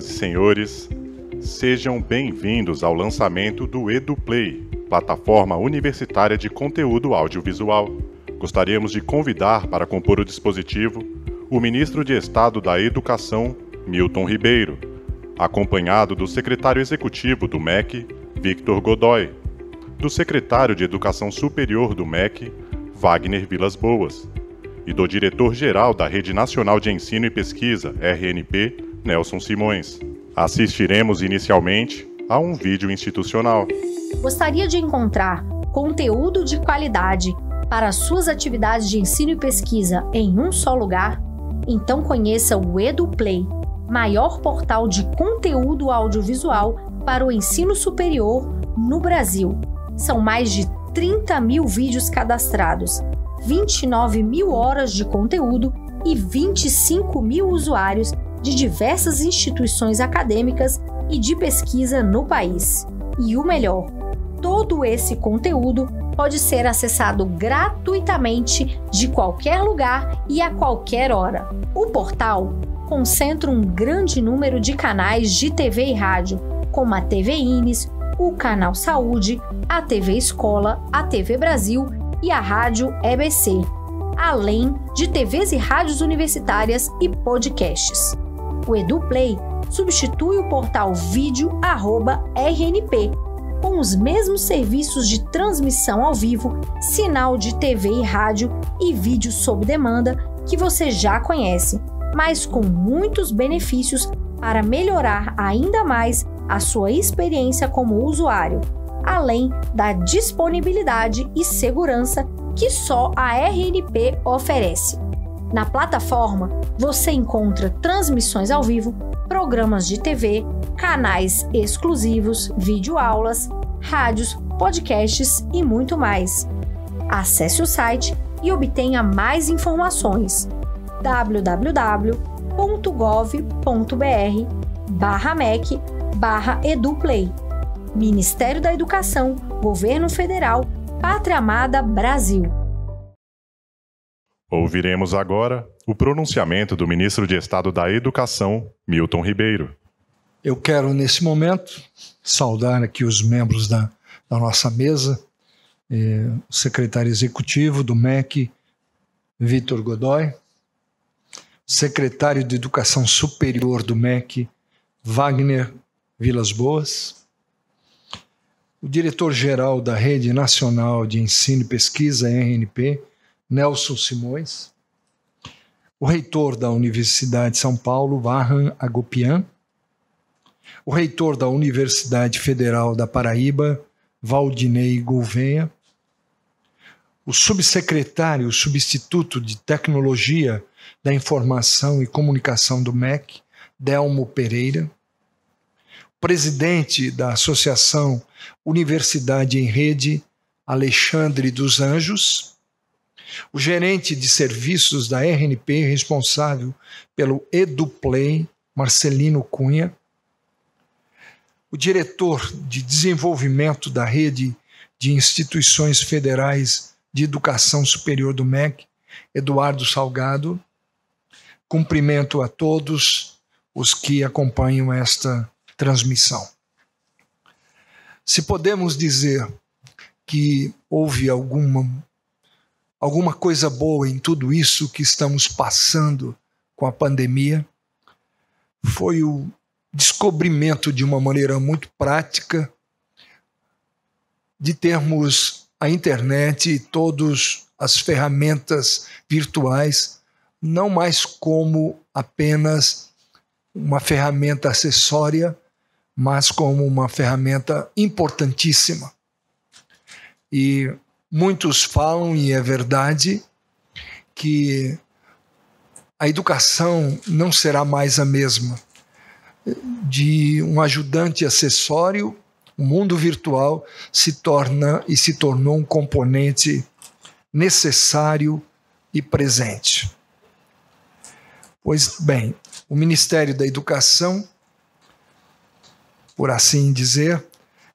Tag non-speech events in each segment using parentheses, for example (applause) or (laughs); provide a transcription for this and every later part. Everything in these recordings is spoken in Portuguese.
senhoras e senhores, sejam bem-vindos ao lançamento do EduPlay, plataforma universitária de conteúdo audiovisual. Gostaríamos de convidar para compor o dispositivo o ministro de Estado da Educação, Milton Ribeiro, acompanhado do secretário executivo do MEC, Victor Godoy, do secretário de Educação Superior do MEC, Wagner Vilas Boas, e do diretor-geral da Rede Nacional de Ensino e Pesquisa, RNP, Nelson Simões. Assistiremos inicialmente a um vídeo institucional. Gostaria de encontrar conteúdo de qualidade para suas atividades de ensino e pesquisa em um só lugar? Então conheça o EduPlay, maior portal de conteúdo audiovisual para o ensino superior no Brasil. São mais de 30 mil vídeos cadastrados, 29 mil horas de conteúdo e 25 mil usuários de diversas instituições acadêmicas e de pesquisa no país. E o melhor, todo esse conteúdo pode ser acessado gratuitamente de qualquer lugar e a qualquer hora. O portal concentra um grande número de canais de TV e rádio, como a TV Ines, o Canal Saúde, a TV Escola, a TV Brasil e a Rádio EBC, além de TVs e rádios universitárias e podcasts. O EduPlay substitui o portal vídeo@rnp com os mesmos serviços de transmissão ao vivo, sinal de TV e rádio e vídeo sob demanda que você já conhece, mas com muitos benefícios para melhorar ainda mais a sua experiência como usuário, além da disponibilidade e segurança que só a RNP oferece. Na plataforma, você encontra transmissões ao vivo, programas de TV, canais exclusivos, videoaulas, rádios, podcasts e muito mais. Acesse o site e obtenha mais informações www.gov.br barra MEC barra EduPlay Ministério da Educação, Governo Federal, Pátria Amada Brasil. Ouviremos agora o pronunciamento do ministro de Estado da Educação, Milton Ribeiro. Eu quero, nesse momento, saudar aqui os membros da, da nossa mesa, eh, o secretário executivo do MEC, Vitor Godoy, secretário de Educação Superior do MEC, Wagner Vilas Boas, o diretor-geral da Rede Nacional de Ensino e Pesquisa, RNP, Nelson Simões, o reitor da Universidade de São Paulo, Varran Agopian, o reitor da Universidade Federal da Paraíba, Valdinei Gouveia, o subsecretário substituto de Tecnologia da Informação e Comunicação do MEC, Delmo Pereira, o presidente da Associação Universidade em Rede, Alexandre dos Anjos, o gerente de serviços da RNP, responsável pelo EduPlay, Marcelino Cunha, o diretor de desenvolvimento da rede de instituições federais de educação superior do MEC, Eduardo Salgado. Cumprimento a todos os que acompanham esta transmissão. Se podemos dizer que houve alguma alguma coisa boa em tudo isso que estamos passando com a pandemia foi o descobrimento de uma maneira muito prática de termos a internet e todas as ferramentas virtuais não mais como apenas uma ferramenta acessória, mas como uma ferramenta importantíssima. E Muitos falam, e é verdade, que a educação não será mais a mesma. De um ajudante acessório, o mundo virtual se torna e se tornou um componente necessário e presente. Pois bem, o Ministério da Educação, por assim dizer,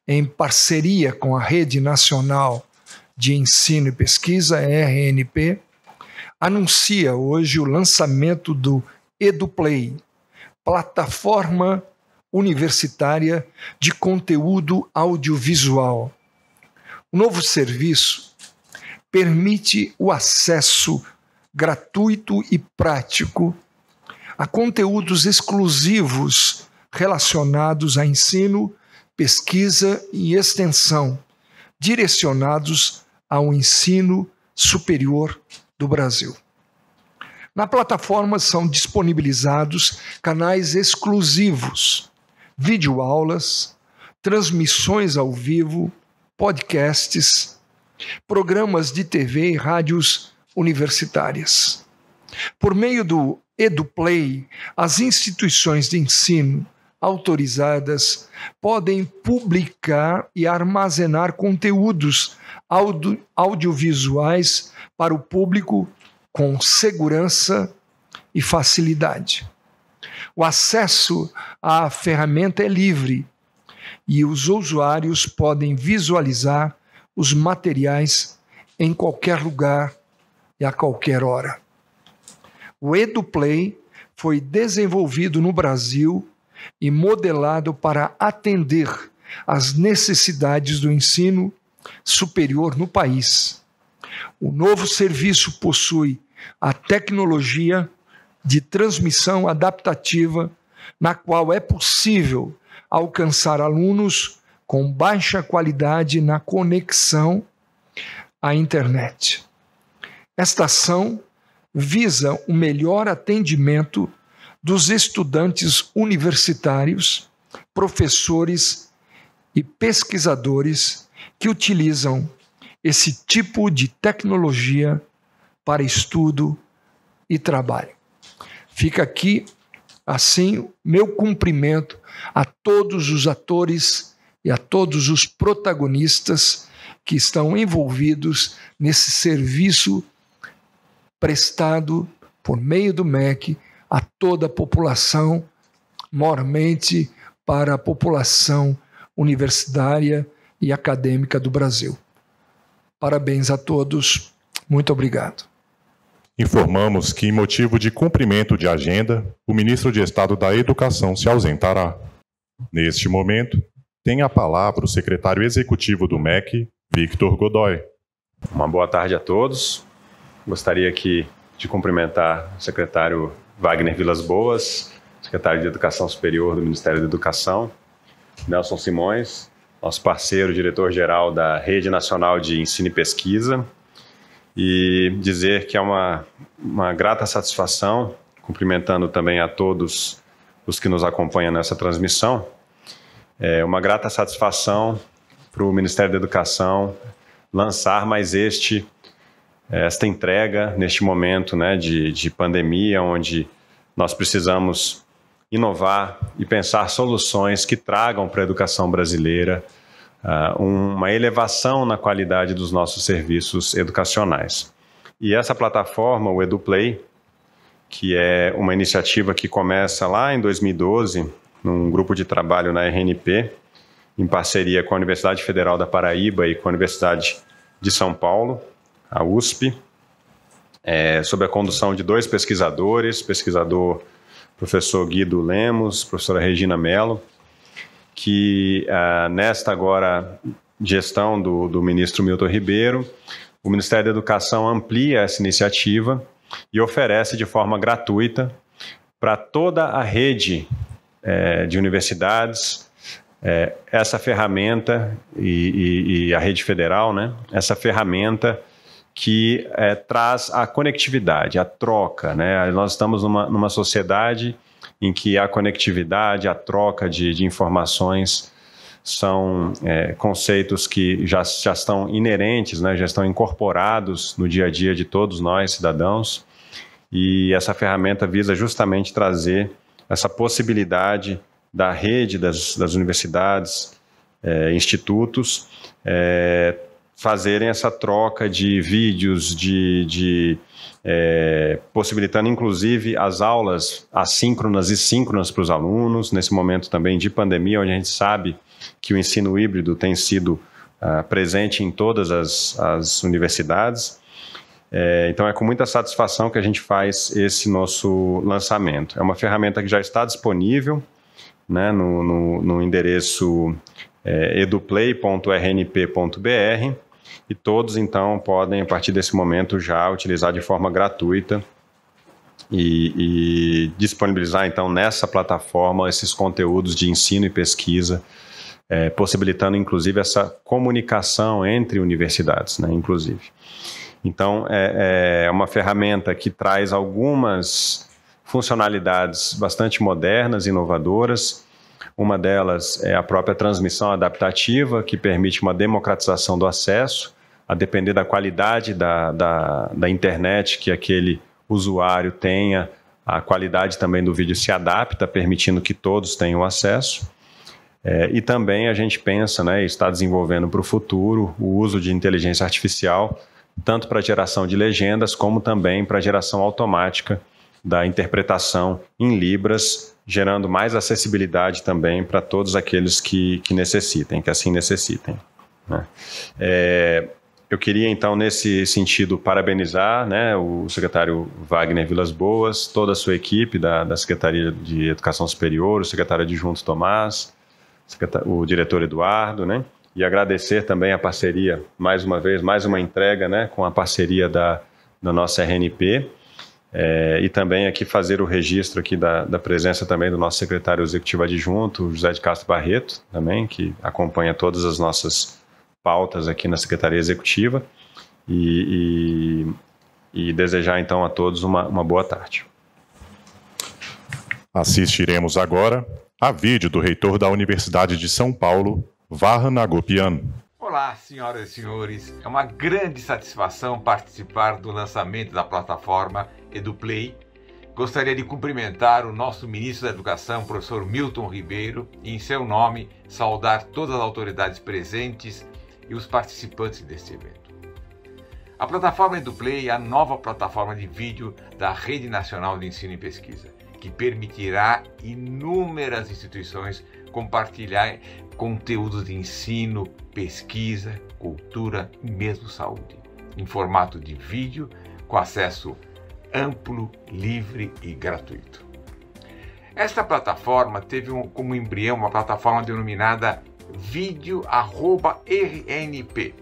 em parceria com a Rede Nacional de Ensino e Pesquisa, RNP, anuncia hoje o lançamento do EduPlay, plataforma universitária de conteúdo audiovisual. O novo serviço permite o acesso gratuito e prático a conteúdos exclusivos relacionados a ensino, pesquisa e extensão, direcionados ao ensino superior do Brasil. Na plataforma são disponibilizados canais exclusivos, videoaulas, transmissões ao vivo, podcasts, programas de TV e rádios universitárias. Por meio do EduPlay, as instituições de ensino autorizadas podem publicar e armazenar conteúdos audio, audiovisuais para o público com segurança e facilidade. O acesso à ferramenta é livre e os usuários podem visualizar os materiais em qualquer lugar e a qualquer hora. O EduPlay foi desenvolvido no Brasil e modelado para atender às necessidades do ensino superior no país. O novo serviço possui a tecnologia de transmissão adaptativa, na qual é possível alcançar alunos com baixa qualidade na conexão à internet. Esta ação visa o melhor atendimento dos estudantes universitários, professores e pesquisadores que utilizam esse tipo de tecnologia para estudo e trabalho. Fica aqui, assim, meu cumprimento a todos os atores e a todos os protagonistas que estão envolvidos nesse serviço prestado por meio do MEC a toda a população, mormente para a população universitária e acadêmica do Brasil. Parabéns a todos. Muito obrigado. Informamos que, em motivo de cumprimento de agenda, o ministro de Estado da Educação se ausentará. Neste momento, tem a palavra o secretário executivo do MEC, Victor Godoy. Uma boa tarde a todos. Gostaria aqui de cumprimentar o secretário Wagner Vilas Boas, secretário de Educação Superior do Ministério da Educação, Nelson Simões, nosso parceiro, diretor-geral da Rede Nacional de Ensino e Pesquisa, e dizer que é uma, uma grata satisfação, cumprimentando também a todos os que nos acompanham nessa transmissão, é uma grata satisfação para o Ministério da Educação lançar mais este esta entrega neste momento né, de, de pandemia, onde nós precisamos inovar e pensar soluções que tragam para a educação brasileira uh, uma elevação na qualidade dos nossos serviços educacionais. E essa plataforma, o EduPlay, que é uma iniciativa que começa lá em 2012, num grupo de trabalho na RNP, em parceria com a Universidade Federal da Paraíba e com a Universidade de São Paulo, a USP, é, eh, sob a condução de dois pesquisadores, pesquisador professor Guido Lemos, professora Regina Mello, que ah, nesta agora gestão do, do ministro Milton Ribeiro, o Ministério da Educação amplia essa iniciativa e oferece de forma gratuita para toda a rede eh, de universidades eh, essa ferramenta e, e, e, a rede federal, né? Essa ferramenta que é, traz a conectividade, a troca. Né? Nós estamos numa, numa sociedade em que a conectividade, a troca de, de informações são é, conceitos que já, já estão inerentes, né? já estão incorporados no dia a dia de todos nós, cidadãos, e essa ferramenta visa justamente trazer essa possibilidade da rede das, das universidades, é, institutos, é, fazerem essa troca de vídeos, de, de é, possibilitando inclusive as aulas assíncronas e síncronas para os alunos, nesse momento também de pandemia, onde a gente sabe que o ensino híbrido tem sido uh, presente em todas as, as universidades. É, então é com muita satisfação que a gente faz esse nosso lançamento. É uma ferramenta que já está disponível né, no, no, no endereço é, eduplay.rnp.br e todos, então, podem, a partir desse momento, já utilizar de forma gratuita e, e disponibilizar, então, nessa plataforma esses conteúdos de ensino e pesquisa. É, possibilitando inclusive essa comunicação entre universidades, né, inclusive. Então, é, é, uma ferramenta que traz algumas funcionalidades bastante modernas, inovadoras, uma delas é a própria transmissão adaptativa, que permite uma democratização do acesso, a depender da qualidade da, da, da internet que aquele usuário tenha, a qualidade também do vídeo se adapta, permitindo que todos tenham acesso. É, e também a gente pensa, né, está desenvolvendo para o futuro o uso de inteligência artificial, tanto para geração de legendas, como também para geração automática da interpretação em Libras gerando mais acessibilidade também para todos aqueles que, que necessitem, que assim necessitem. Né? É, eu queria, então, nesse sentido, parabenizar né, o secretário Wagner Vilas Boas, toda a sua equipe da, da Secretaria de Educação Superior, o secretário adjunto Tomás, o diretor Eduardo, né? E agradecer também a parceria, mais uma vez, mais uma entrega, né, com a parceria da, da nossa RNP é, e também aqui fazer o registro aqui da, da, presença também do nosso secretário executivo adjunto, José de Castro Barreto, também, que acompanha todas as nossas pautas aqui na Secretaria Executiva. E, e, e desejar então a todos uma, uma boa tarde. Assistiremos agora a vídeo do reitor da Universidade de São Paulo, Varna Gopian. Olá, senhoras e senhores. É uma grande satisfação participar do lançamento da plataforma Eduplay, gostaria de cumprimentar o nosso ministro da Educação, professor Milton Ribeiro, e em seu nome saudar todas as autoridades presentes e os participantes deste evento. A plataforma Eduplay é a nova plataforma de vídeo da Rede Nacional de Ensino e Pesquisa, que permitirá inúmeras instituições compartilhar conteúdos de ensino, pesquisa, cultura e mesmo saúde, em formato de vídeo com acesso amplo, livre e gratuito. Esta plataforma teve um, como embrião uma plataforma denominada Video@RNP,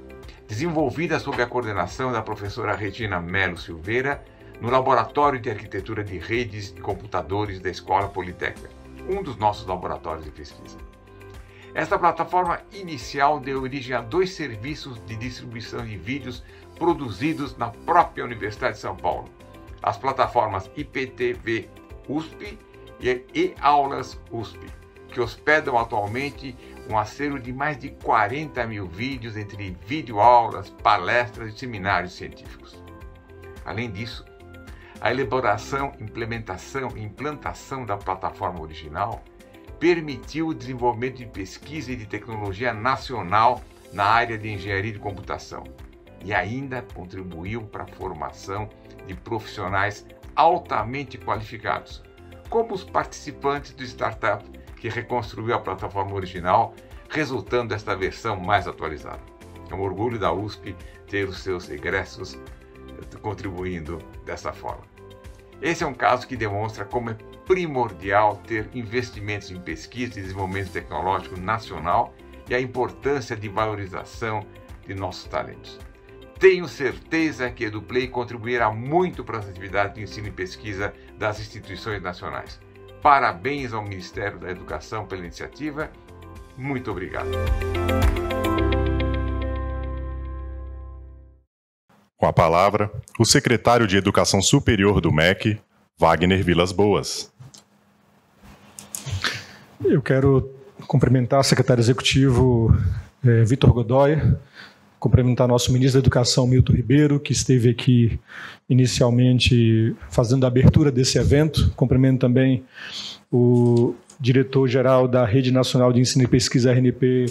desenvolvida sob a coordenação da professora Regina Melo Silveira no Laboratório de Arquitetura de Redes e Computadores da Escola Politécnica, um dos nossos laboratórios de pesquisa. Esta plataforma inicial deu origem a dois serviços de distribuição de vídeos produzidos na própria Universidade de São Paulo, as plataformas IPTV USP e e-aulas USP, que hospedam atualmente um acervo de mais de 40 mil vídeos entre videoaulas, palestras e seminários científicos. Além disso, a elaboração, implementação e implantação da plataforma original permitiu o desenvolvimento de pesquisa e de tecnologia nacional na área de engenharia de computação e ainda contribuiu para a formação de profissionais altamente qualificados, como os participantes do startup que reconstruiu a plataforma original, resultando desta versão mais atualizada. É um orgulho da USP ter os seus egressos eh, contribuindo dessa forma. Esse é um caso que demonstra como é primordial ter investimentos em pesquisa e desenvolvimento tecnológico nacional e a importância de valorização de nossos talentos. Tenho certeza que EduPlay contribuirá muito para as atividades de ensino e pesquisa das instituições nacionais. Parabéns ao Ministério da Educação pela iniciativa. Muito obrigado. Com a palavra, o secretário de Educação Superior do MEC, Wagner Vilas Boas. Eu quero cumprimentar o secretário executivo eh, Vitor Godoy, cumprimentar nosso ministro da Educação, Milton Ribeiro, que esteve aqui inicialmente fazendo a abertura desse evento. Cumprimento também o diretor-geral da Rede Nacional de Ensino e Pesquisa, RNP,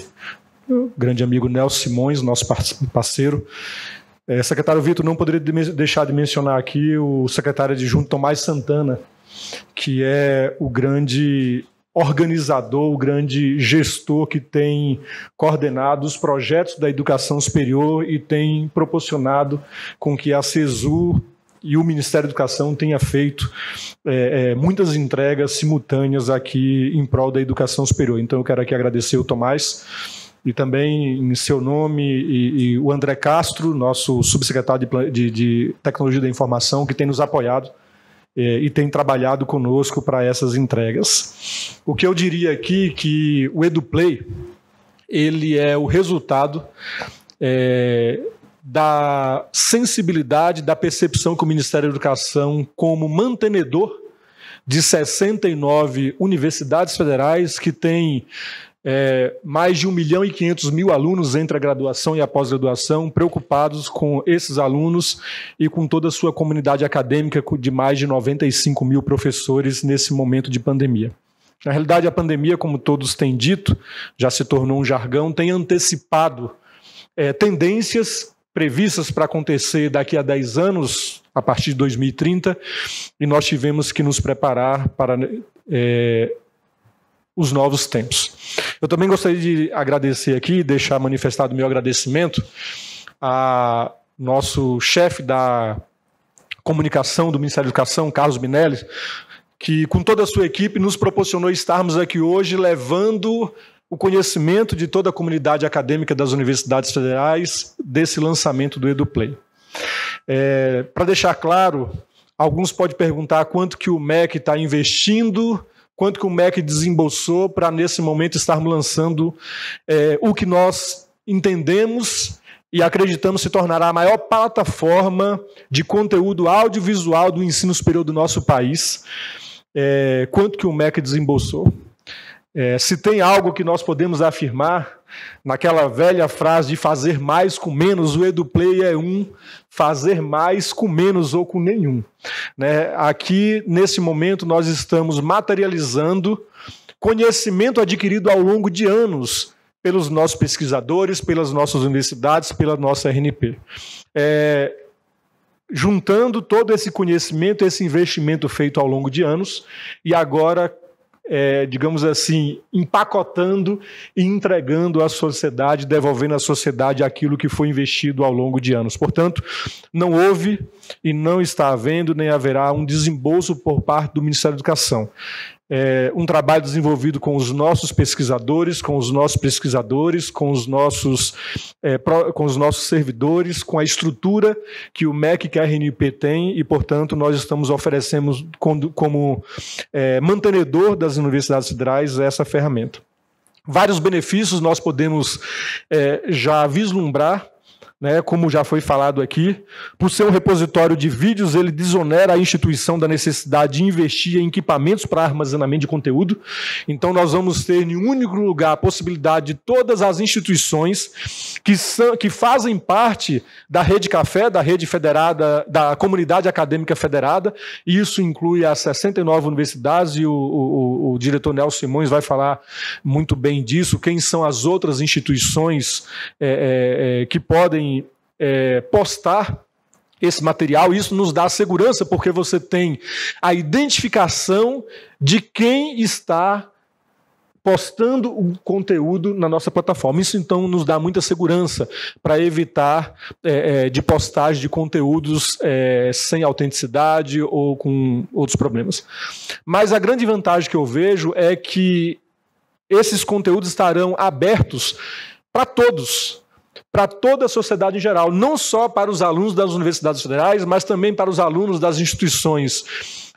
grande amigo Nelson Simões, nosso parceiro. É, secretário Vitor, não poderia deixar de mencionar aqui o secretário adjunto Tomás Santana, que é o grande organizador, o grande gestor que tem coordenado os projetos da educação superior e tem proporcionado com que a Cesu e o Ministério da Educação tenha feito é, é, muitas entregas simultâneas aqui em prol da educação superior. Então, eu quero aqui agradecer o Tomás e também em seu nome e, e o André Castro, nosso subsecretário de, de, de Tecnologia da Informação, que tem nos apoiado é, e tem trabalhado conosco para essas entregas. O que eu diria aqui que o EduPlay ele é o resultado é, da sensibilidade, da percepção que o Ministério da Educação, como mantenedor de 69 universidades federais que têm é, mais de 1 milhão e 500 mil alunos entre a graduação e a pós-graduação, preocupados com esses alunos e com toda a sua comunidade acadêmica, de mais de 95 mil professores nesse momento de pandemia. Na realidade, a pandemia, como todos têm dito, já se tornou um jargão, tem antecipado é, tendências previstas para acontecer daqui a 10 anos, a partir de 2030, e nós tivemos que nos preparar para. É, os novos tempos. Eu também gostaria de agradecer aqui, deixar manifestado meu agradecimento a nosso chefe da comunicação do Ministério da Educação, Carlos Minelli, que com toda a sua equipe nos proporcionou estarmos aqui hoje levando o conhecimento de toda a comunidade acadêmica das universidades federais desse lançamento do EduPlay. É, Para deixar claro, alguns podem perguntar quanto que o MEC está investindo quanto que o MEC desembolsou para, nesse momento, estarmos lançando é, o que nós entendemos e acreditamos se tornará a maior plataforma de conteúdo audiovisual do ensino superior do nosso país. É, quanto que o MEC desembolsou? É, se tem algo que nós podemos afirmar, naquela velha frase de fazer mais com menos, o EduPlay é um, fazer mais com menos ou com nenhum. Né? Aqui, nesse momento, nós estamos materializando conhecimento adquirido ao longo de anos pelos nossos pesquisadores, pelas nossas universidades, pela nossa RNP. É, juntando todo esse conhecimento, esse investimento feito ao longo de anos, e agora é, digamos assim, empacotando e entregando à sociedade, devolvendo à sociedade aquilo que foi investido ao longo de anos. Portanto, não houve e não está havendo nem haverá um desembolso por parte do Ministério da Educação é, um trabalho desenvolvido com os nossos pesquisadores, com os nossos pesquisadores, com os nossos, é, pro, com os nossos servidores, com a estrutura que o MEC e a RNP tem e, portanto, nós estamos oferecemos como, como é, mantenedor das universidades federais essa ferramenta. Vários benefícios nós podemos é, já vislumbrar né, como já foi falado aqui, por ser um repositório de vídeos, ele desonera a instituição da necessidade de investir em equipamentos para armazenamento de conteúdo. Então, nós vamos ter em um único lugar a possibilidade de todas as instituições que, são, que fazem parte da Rede Café, da Rede Federada, da Comunidade Acadêmica Federada, e isso inclui as 69 universidades, e o, o, o diretor Nelson Simões vai falar muito bem disso, quem são as outras instituições é, é, é que podem é, postar esse material, isso nos dá segurança, porque você tem a identificação de quem está postando o conteúdo na nossa plataforma. Isso então nos dá muita segurança para evitar é, é de postagem de conteúdos é, sem autenticidade ou com outros problemas. Mas a grande vantagem que eu vejo é que esses conteúdos estarão abertos para todos para toda a sociedade em geral, não só para os alunos das universidades federais, mas também para os alunos das instituições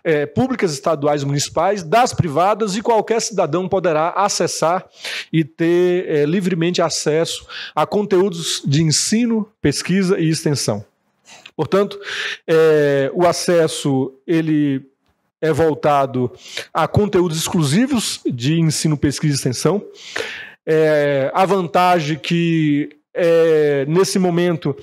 é, públicas, estaduais, municipais, das privadas e qualquer cidadão poderá acessar e ter é, livremente acesso a conteúdos de ensino, pesquisa e extensão. Portanto, é, o acesso ele é voltado a conteúdos exclusivos de ensino, pesquisa e extensão. É, a vantagem que é, nesse momento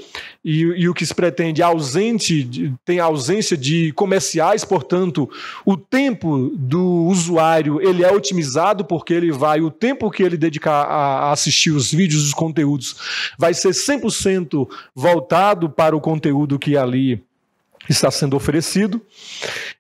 e, e, o que se pretende ausente, tem ausência de comerciais, portanto, o tempo do usuário ele é otimizado porque ele vai, o tempo que ele dedicar a assistir os vídeos, os conteúdos, vai ser 100% voltado para o conteúdo que ali está sendo oferecido.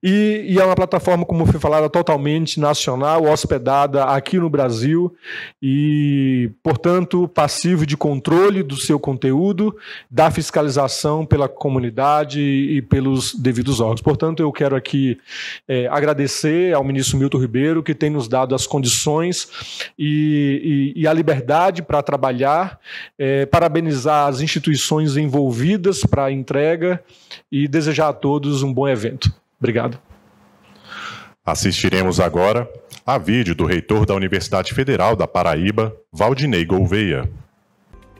E, e, é uma plataforma, como foi falado, totalmente nacional, hospedada aqui no Brasil e, portanto, passivo de controle do seu conteúdo, da fiscalização pela comunidade e pelos devidos órgãos. Portanto, eu quero aqui é, agradecer ao ministro Milton Ribeiro, que tem nos dado as condições e, e, e a liberdade para trabalhar, é, parabenizar as instituições envolvidas para a entrega e desejar desejar a todos um bom evento. Obrigado. Assistiremos agora a vídeo do reitor da Universidade Federal da Paraíba, Valdinei Gouveia.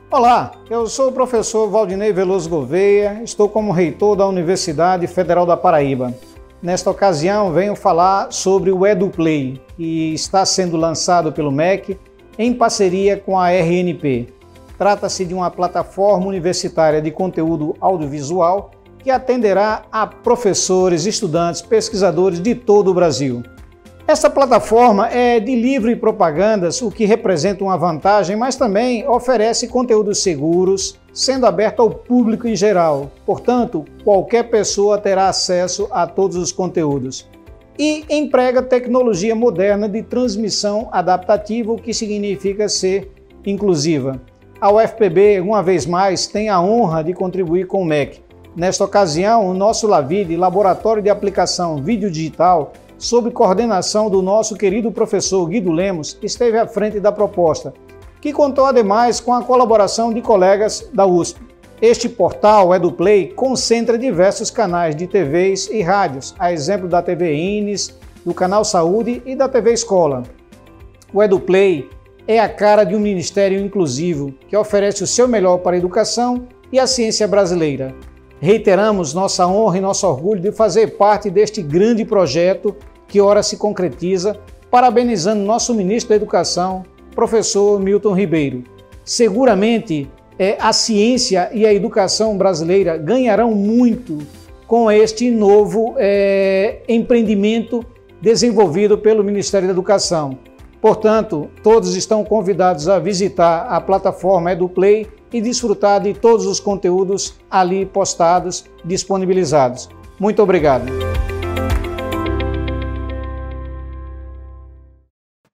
Olá, eu sou o professor Valdinei Veloso Gouveia, estou como reitor da Universidade Federal da Paraíba. Nesta ocasião, venho falar sobre o EduPlay, que está sendo lançado pelo MEC em parceria com a RNP. Trata-se de uma plataforma universitária de conteúdo audiovisual que atenderá a professores, estudantes, pesquisadores de todo o Brasil. Essa plataforma é de livre propagandas, o que representa uma vantagem, mas também oferece conteúdos seguros, sendo aberto ao público em geral. Portanto, qualquer pessoa terá acesso a todos os conteúdos. E emprega tecnologia moderna de transmissão adaptativa, o que significa ser inclusiva. A UFPB, uma vez mais, tem a honra de contribuir com o MEC. Nesta ocasião, o nosso Lavide Laboratório de Aplicação Vídeo Digital, sob coordenação do nosso querido professor Guido Lemos, esteve à frente da proposta, que contou ademais com a colaboração de colegas da USP. Este portal EduPlay concentra diversos canais de TVs e rádios, a exemplo da TV Ines, do Canal Saúde e da TV Escola. O EduPlay é a cara de um ministério inclusivo que oferece o seu melhor para a educação e a ciência brasileira. Reiteramos nossa honra e nosso orgulho de fazer parte deste grande projeto que ora se concretiza, parabenizando nosso ministro da Educação, professor Milton Ribeiro. Seguramente é, a ciência e a educação brasileira ganharão muito com este novo é, empreendimento desenvolvido pelo Ministério da Educação. Portanto, todos estão convidados a visitar a plataforma EduPlay e desfrutar de todos os conteúdos ali postados, disponibilizados. Muito obrigado.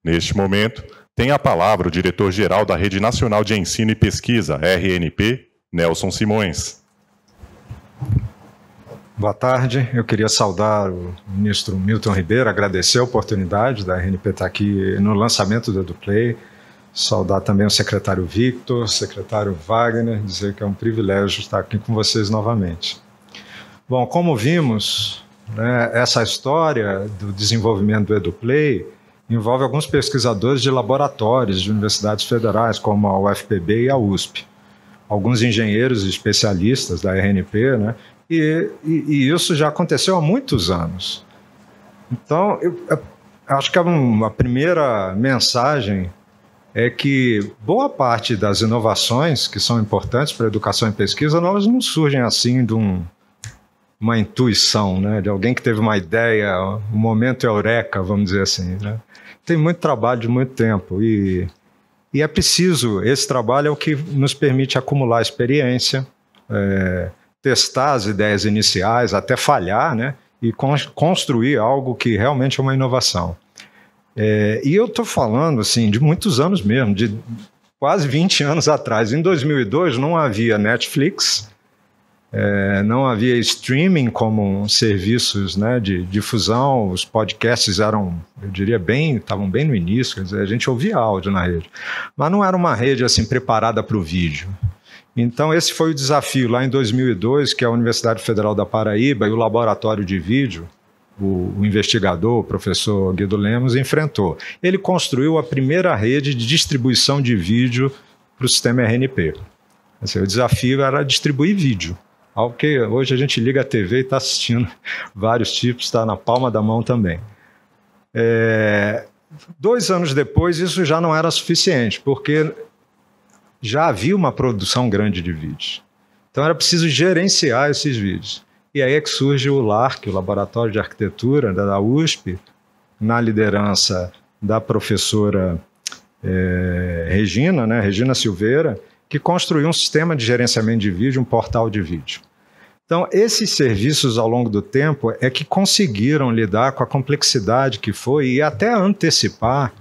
Neste momento, tem a palavra o diretor-geral da Rede Nacional de Ensino e Pesquisa, RNP, Nelson Simões. Boa tarde. Eu queria saudar o ministro Milton Ribeiro, agradecer a oportunidade da RNP estar aqui no lançamento do EduPlay, Saudar também o secretário Victor, secretário Wagner, dizer que é um privilégio estar aqui com vocês novamente. Bom, como vimos, né, essa história do desenvolvimento do EduPlay envolve alguns pesquisadores de laboratórios de universidades federais, como a UFPB e a USP, alguns engenheiros e especialistas da RNP, né, e, e, e isso já aconteceu há muitos anos. Então, eu, eu acho que é uma primeira mensagem é que boa parte das inovações que são importantes para a educação e pesquisa, elas não surgem assim de um, uma intuição, né? de alguém que teve uma ideia, um momento eureka, vamos dizer assim. Né? Tem muito trabalho de muito tempo e, e é preciso, esse trabalho é o que nos permite acumular experiência, é, testar as ideias iniciais, até falhar, né? e con construir algo que realmente é uma inovação. É, e eu estou falando assim de muitos anos mesmo, de quase 20 anos atrás. Em 2002 não havia Netflix, é, não havia streaming como serviços né, de difusão, os podcasts eram, eu diria, bem, estavam bem no início, quer dizer, a gente ouvia áudio na rede, mas não era uma rede assim preparada para o vídeo. Então, esse foi o desafio lá em 2002 que é a Universidade Federal da Paraíba e o Laboratório de Vídeo o, o, investigador, o professor Guido Lemos, enfrentou. Ele construiu a primeira rede de distribuição de vídeo para o sistema RNP. Assim, o desafio era distribuir vídeo. Algo que hoje a gente liga a TV e está assistindo (laughs) vários tipos, está na palma da mão também. É, dois anos depois, isso já não era suficiente, porque já havia uma produção grande de vídeos. Então era preciso gerenciar esses vídeos. E aí é que surge o LARC, o Laboratório de Arquitetura da USP, na liderança da professora é, Regina, né, Regina Silveira, que construiu um sistema de gerenciamento de vídeo, um portal de vídeo. Então, esses serviços ao longo do tempo é que conseguiram lidar com a complexidade que foi e até antecipar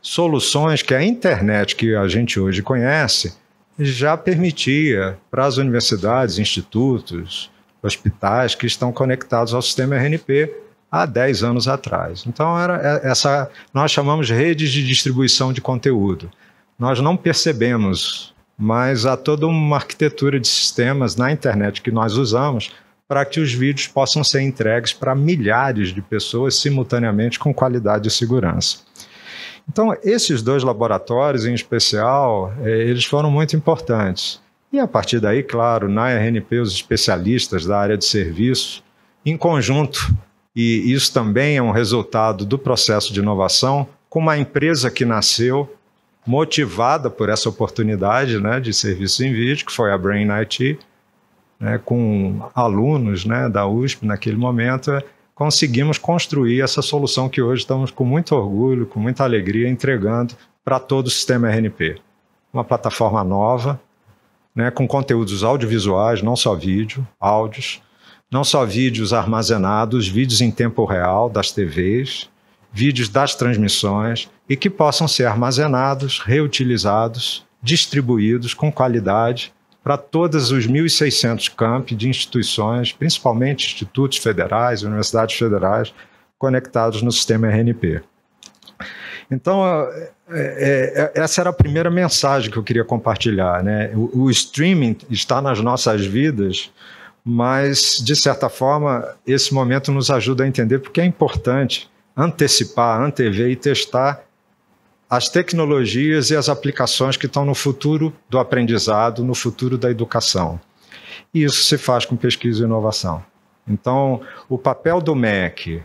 soluções que a internet que a gente hoje conhece já permitia para as universidades, institutos, hospitais que estão conectados ao sistema RNP há 10 anos atrás. Então, era é, essa, nós chamamos de redes de distribuição de conteúdo. Nós não percebemos, mas há toda uma arquitetura de sistemas na internet que nós usamos para que os vídeos possam ser entregues para milhares de pessoas simultaneamente com qualidade e segurança. Então, esses dois laboratórios, em especial, eh, eles foram muito importantes. E a partir daí, claro, na RNP, os especialistas da área de serviço, em conjunto, e isso também é um resultado do processo de inovação, com uma empresa que nasceu motivada por essa oportunidade né, de serviço em vídeo, que foi a Brain IT, né, com alunos né, da USP naquele momento, é, conseguimos construir essa solução que hoje estamos com muito orgulho, com muita alegria entregando para todo o sistema RNP. Uma plataforma nova, né, com conteúdos audiovisuais, não só vídeo, áudios, não só vídeos armazenados, vídeos em tempo real das TVs, vídeos das transmissões e que possam ser armazenados, reutilizados, distribuídos com qualidade para todos os 1.600 campi de instituições, principalmente institutos federais, universidades federais, conectados no sistema RNP. Então, é, é, é, essa era a primeira mensagem que eu queria compartilhar. Né? O, o, streaming está nas nossas vidas, mas, de certa forma, esse momento nos ajuda a entender porque é importante antecipar, antever e testar as tecnologias e as aplicações que estão no futuro do aprendizado, no futuro da educação. E isso se faz com pesquisa e inovação. Então, o papel do MEC,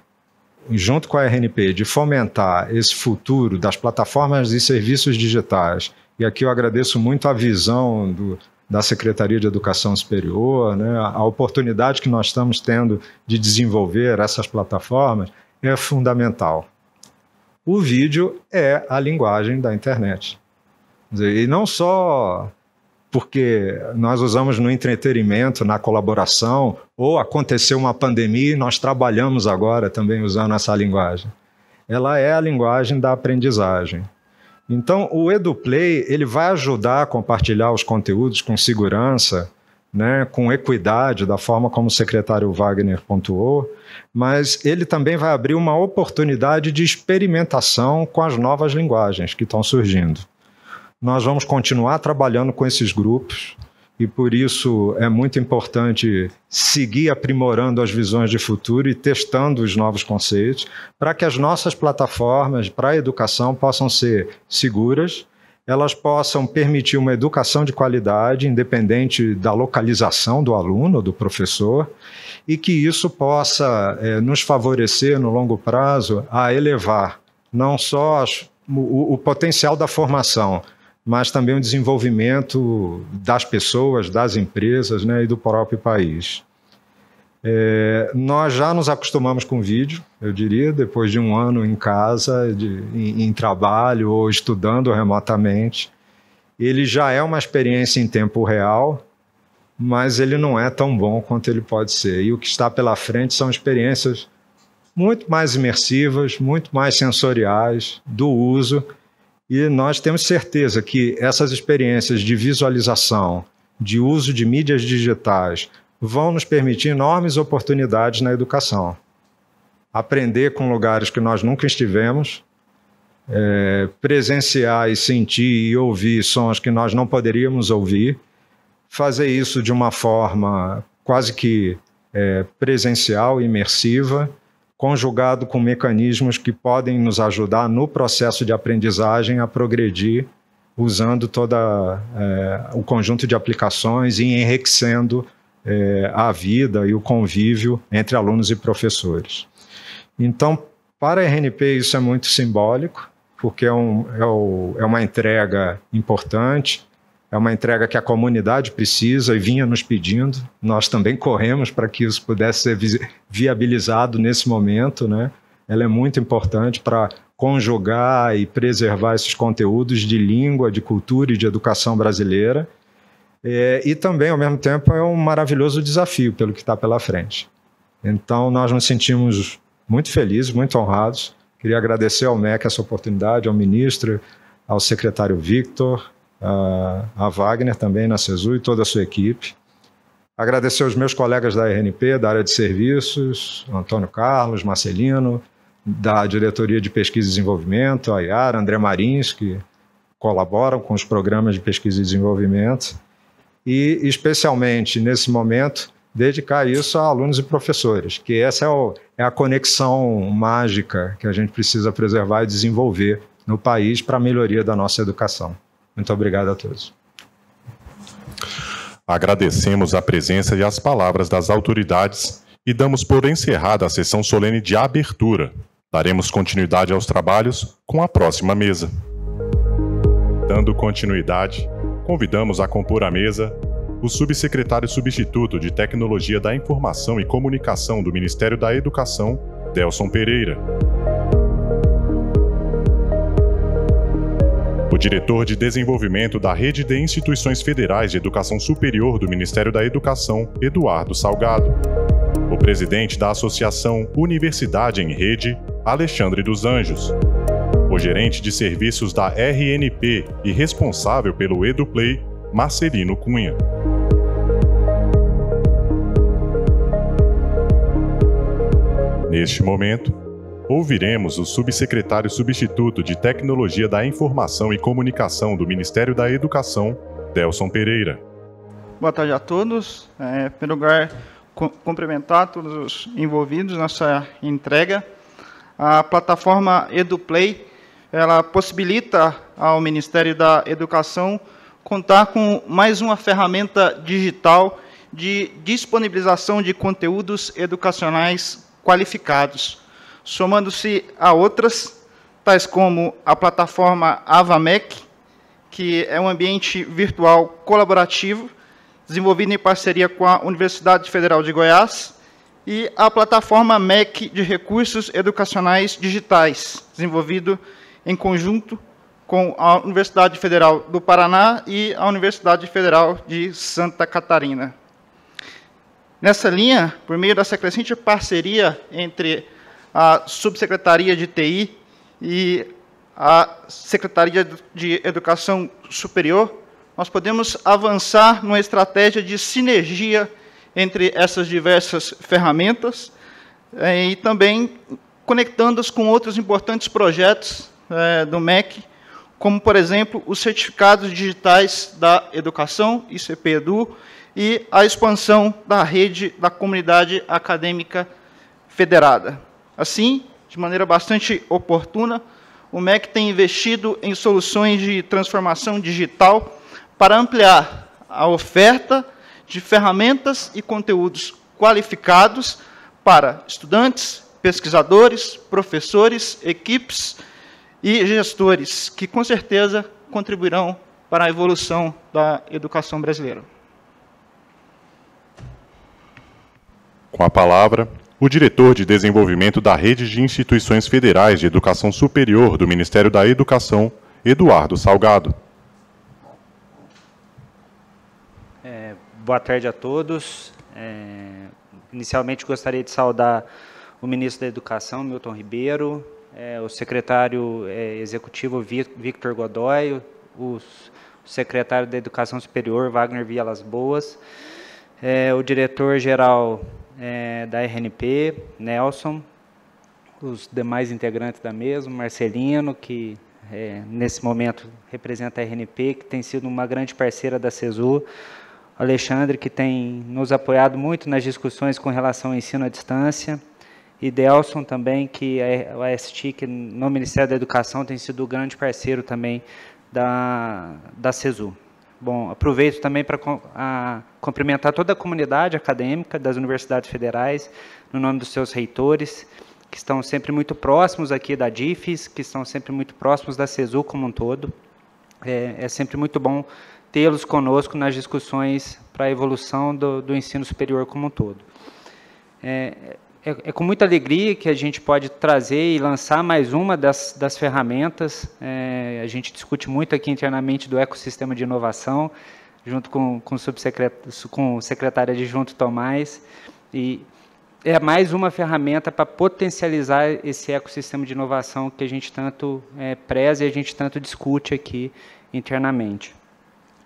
junto com a RNP, de fomentar esse futuro das plataformas e serviços digitais. E aqui eu agradeço muito a visão do, da Secretaria de Educação Superior, né, a oportunidade que nós estamos tendo de desenvolver essas plataformas é fundamental. O vídeo é a linguagem da internet. E não só porque nós usamos no entretenimento, na colaboração, ou aconteceu uma pandemia e nós trabalhamos agora também usando essa linguagem. Ela é a linguagem da aprendizagem. Então, o EduPlay ele vai ajudar a compartilhar os conteúdos com segurança, né, com equidade, da forma como o secretário Wagner pontuou, mas ele também vai abrir uma oportunidade de experimentação com as novas linguagens que estão surgindo. Nós vamos continuar trabalhando com esses grupos e por isso é muito importante seguir aprimorando as visões de futuro e testando os novos conceitos para que as nossas plataformas para a educação possam ser seguras, elas possam permitir uma educação de qualidade, independente da localização do aluno, do professor, e que isso possa é, nos favorecer no longo prazo a elevar não só as, o, o potencial da formação, mas também o desenvolvimento das pessoas, das empresas né, e do próprio país. É, nós já nos acostumamos com vídeo, eu diria, depois de um ano em casa, de, em, em trabalho ou estudando remotamente. Ele já é uma experiência em tempo real, mas ele não é tão bom quanto ele pode ser. E o que está pela frente são experiências muito mais imersivas, muito mais sensoriais do uso e nós temos certeza que essas experiências de visualização, de uso de mídias digitais, vão nos permitir enormes oportunidades na educação. Aprender com lugares que nós nunca estivemos, é, presenciar e sentir e ouvir sons que nós não poderíamos ouvir, fazer isso de uma forma quase que é, presencial, imersiva conjugado com mecanismos que podem nos ajudar no processo de aprendizagem a progredir usando toda é, o conjunto de aplicações e enriquecendo é, a vida e o convívio entre alunos e professores. Então, para a RNP isso é muito simbólico, porque é, um, é o, é uma entrega importante é uma entrega que a comunidade precisa e vinha nos pedindo. Nós também corremos para que isso pudesse ser viabilizado nesse momento, né? Ela é muito importante para conjugar e preservar esses conteúdos de língua, de cultura e de educação brasileira. É, e também, ao mesmo tempo, é um maravilhoso desafio pelo que está pela frente. Então, nós nos sentimos muito felizes, muito honrados. Queria agradecer ao MEC essa oportunidade, ao ministro, ao secretário Victor, a, Wagner também na CESU e toda a sua equipe. Agradecer aos meus colegas da RNP, da área de serviços, Antônio Carlos, Marcelino, da Diretoria de Pesquisa e Desenvolvimento, a Iara, André Marins, que colaboram com os programas de pesquisa e desenvolvimento. E, especialmente nesse momento, dedicar isso a alunos e professores, que essa é, o, é a conexão mágica que a gente precisa preservar e desenvolver no país para a melhoria da nossa educação. Muito obrigado a todos. Agradecemos a presença e as palavras das autoridades e damos por encerrada a sessão solene de abertura. Daremos continuidade aos trabalhos com a próxima mesa. Dando continuidade, convidamos a compor a mesa o subsecretário substituto de Tecnologia da Informação e Comunicação do Ministério da Educação, Delson Pereira. O diretor de desenvolvimento da Rede de Instituições Federais de Educação Superior do Ministério da Educação, Eduardo Salgado. O presidente da Associação Universidade em Rede, Alexandre dos Anjos. O gerente de serviços da RNP e responsável pelo EduPlay, Marcelino Cunha. Neste momento, ouviremos o subsecretário substituto de Tecnologia da Informação e Comunicação do Ministério da Educação, Delson Pereira. Boa tarde a todos. É, em primeiro lugar, cumprimentar todos os envolvidos nessa entrega. A plataforma EduPlay ela possibilita ao Ministério da Educação contar com mais uma ferramenta digital de disponibilização de conteúdos educacionais qualificados somando-se a outras, tais como a plataforma AvaMec, que é um ambiente virtual colaborativo, desenvolvido em parceria com a Universidade Federal de Goiás, e a plataforma MEC de Recursos Educacionais Digitais, desenvolvido em conjunto com a Universidade Federal do Paraná e a Universidade Federal de Santa Catarina. Nessa linha, por meio dessa crescente parceria entre a Subsecretaria de TI e a Secretaria de Educação Superior, nós podemos avançar numa estratégia de sinergia entre essas diversas ferramentas eh, e também conectando-as com outros importantes projetos eh, do MEC, como, por exemplo, os certificados digitais da educação, ICP Edu, e a expansão da rede da comunidade acadêmica federada. Assim, de maneira bastante oportuna, o MEC tem investido em soluções de transformação digital para ampliar a oferta de ferramentas e conteúdos qualificados para estudantes, pesquisadores, professores, equipes e gestores, que com certeza contribuirão para a evolução da educação brasileira. Com a palavra, o diretor de desenvolvimento da Rede de Instituições Federais de Educação Superior do Ministério da Educação, Eduardo Salgado. É, boa tarde a todos. É, inicialmente gostaria de saudar o ministro da Educação, Milton Ribeiro, é, o secretário é, executivo Victor Godoy, o secretário da Educação Superior, Wagner Vielas Boas, é, o diretor-geral é, da RNP, Nelson, os demais integrantes da mesma, Marcelino, que é, nesse momento representa a RNP, que tem sido uma grande parceira da CESU, Alexandre, que tem nos apoiado muito nas discussões com relação ao ensino à distância, e Delson também, que é o ASTIC no Ministério da Educação tem sido um grande parceiro também da, da CESU. Bom, aproveito também para cumprimentar toda a comunidade acadêmica das universidades federais, no nome dos seus reitores, que estão sempre muito próximos aqui da DIFES, que estão sempre muito próximos da CESU como um todo. É, é sempre muito bom tê-los conosco nas discussões para a evolução do, do, ensino superior como um todo. É, é, é, com muita alegria que a gente pode trazer e lançar mais uma das, das ferramentas. É, a gente discute muito aqui internamente do ecossistema de inovação, junto com, com, com o secretário adjunto Tomás. E é mais uma ferramenta para potencializar esse ecossistema de inovação que a gente tanto é, preza e a gente tanto discute aqui internamente.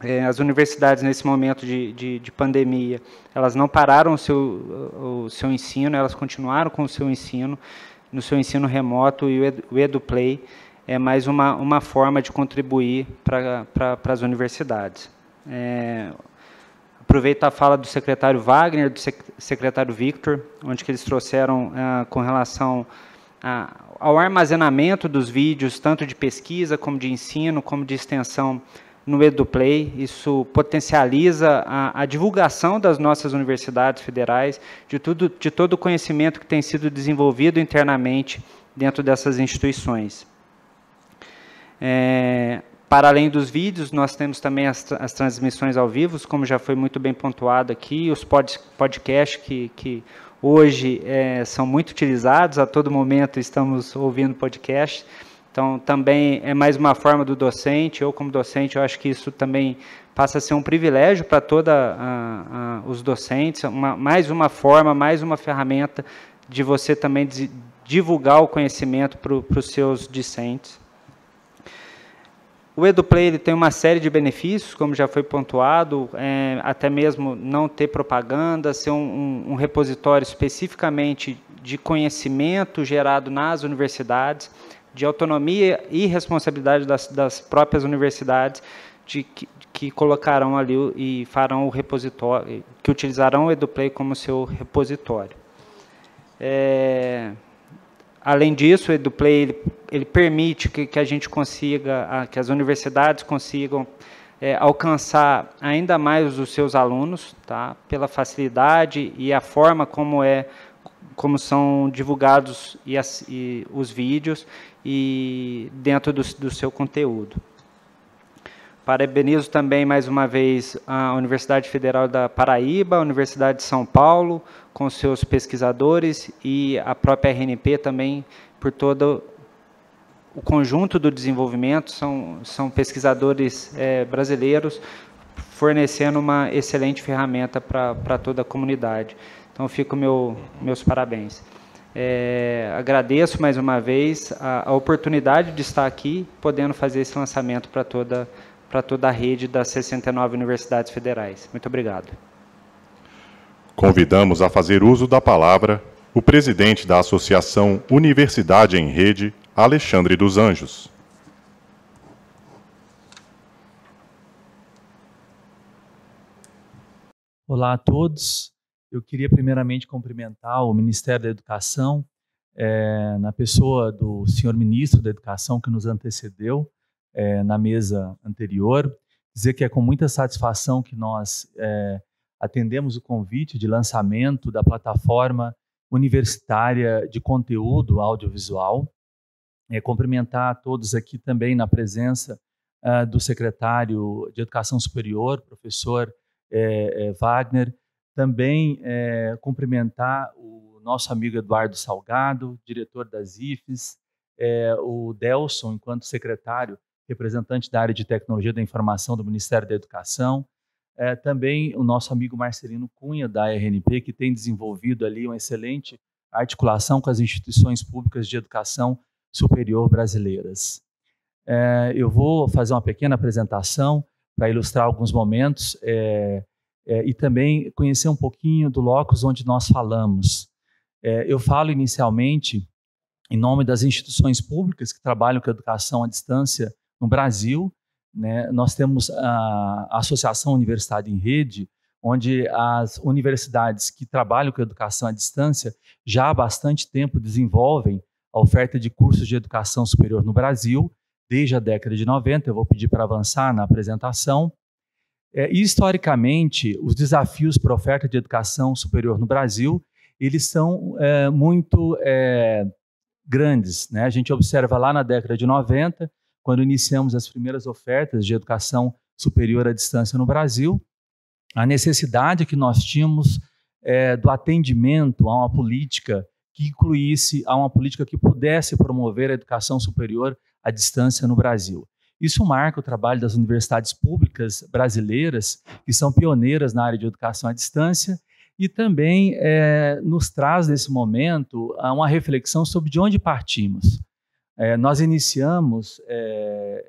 É, as universidades nesse momento de, de, de, pandemia, elas não pararam o seu, o seu ensino, elas continuaram com o seu ensino, no seu ensino remoto e o EduPlay é mais uma, uma forma de contribuir para as universidades. É, aproveito a fala do secretário Wagner, do secretário Victor, onde que eles trouxeram ah, com relação a, ao armazenamento dos vídeos, tanto de pesquisa, como de ensino, como de extensão no EduPlay, isso potencializa a, a, divulgação das nossas universidades federais, de, tudo, de todo o conhecimento que tem sido desenvolvido internamente dentro dessas instituições. É, para além dos vídeos, nós temos também as, as, transmissões ao vivo, como já foi muito bem pontuado aqui, os pod, podcasts que, que hoje é, são muito utilizados, a todo momento estamos ouvindo podcasts, então, também é mais uma forma do docente. Eu, como docente, eu acho que isso também passa a ser um privilégio para todos os docentes, uma, mais uma forma, mais uma ferramenta de você também de, divulgar o conhecimento para os seus discentes. O EduPlay ele tem uma série de benefícios, como já foi pontuado, é, até mesmo não ter propaganda, ser um, um, um repositório especificamente de conhecimento gerado nas universidades de autonomia e responsabilidade das, das próprias universidades de que, que, colocarão ali e farão o repositório, que utilizarão o EduPlay como seu repositório. É, além disso, o EduPlay ele, ele permite que, que, a gente consiga, que as universidades consigam é, alcançar ainda mais os seus alunos, tá? pela facilidade e a forma como é como são divulgados e as, e os vídeos e dentro do, do, seu conteúdo. Parabenizo também mais uma vez a Universidade Federal da Paraíba, a Universidade de São Paulo, com seus pesquisadores e a própria RNP também por todo o conjunto do desenvolvimento. São, são pesquisadores é, brasileiros fornecendo uma excelente ferramenta para toda a comunidade. Então, fico meu, meus parabéns. É, agradeço mais uma vez a, a, oportunidade de estar aqui, podendo fazer esse lançamento para toda, para toda a rede das 69 universidades federais. Muito obrigado. Convidamos a fazer uso da palavra o presidente da Associação Universidade em Rede, Alexandre dos Anjos. Olá a todos. Eu queria primeiramente cumprimentar o Ministério da Educação, é, na pessoa do senhor ministro da Educação que nos antecedeu é, na mesa anterior, dizer que é com muita satisfação que nós é, atendemos o convite de lançamento da plataforma universitária de conteúdo audiovisual. É, cumprimentar a todos aqui também na presença uh, do secretário de Educação Superior, professor Wagner, também é, cumprimentar o nosso amigo Eduardo Salgado, diretor das IFES, é, o Delson, enquanto secretário, representante da área de tecnologia da informação do Ministério da Educação, é, também o nosso amigo Marcelino Cunha, da RNP, que tem desenvolvido ali uma excelente articulação com as instituições públicas de educação superior brasileiras. É, eu vou fazer uma pequena apresentação para ilustrar alguns momentos é, é, e também conhecer um pouquinho do locus onde nós falamos. É, eu falo inicialmente em nome das instituições públicas que trabalham com educação à distância no Brasil. Né? Nós temos a Associação Universidade em Rede, onde as universidades que trabalham com educação à distância já há bastante tempo desenvolvem a oferta de cursos de educação superior no Brasil, desde a década de 90. Eu vou pedir para avançar na apresentação. É, historicamente, os desafios para a oferta de educação superior no Brasil, eles são é, muito é, grandes. Né? A gente observa lá na década de 90, quando iniciamos as primeiras ofertas de educação superior à distância no Brasil, a necessidade que nós tínhamos é, do atendimento a uma política que incluísse, a uma política que pudesse promover a educação superior à distância no Brasil. Isso marca o trabalho das universidades públicas brasileiras, que são pioneiras na área de educação à distância, e também é, nos traz, nesse momento, a uma reflexão sobre de onde partimos. É, nós iniciamos, é,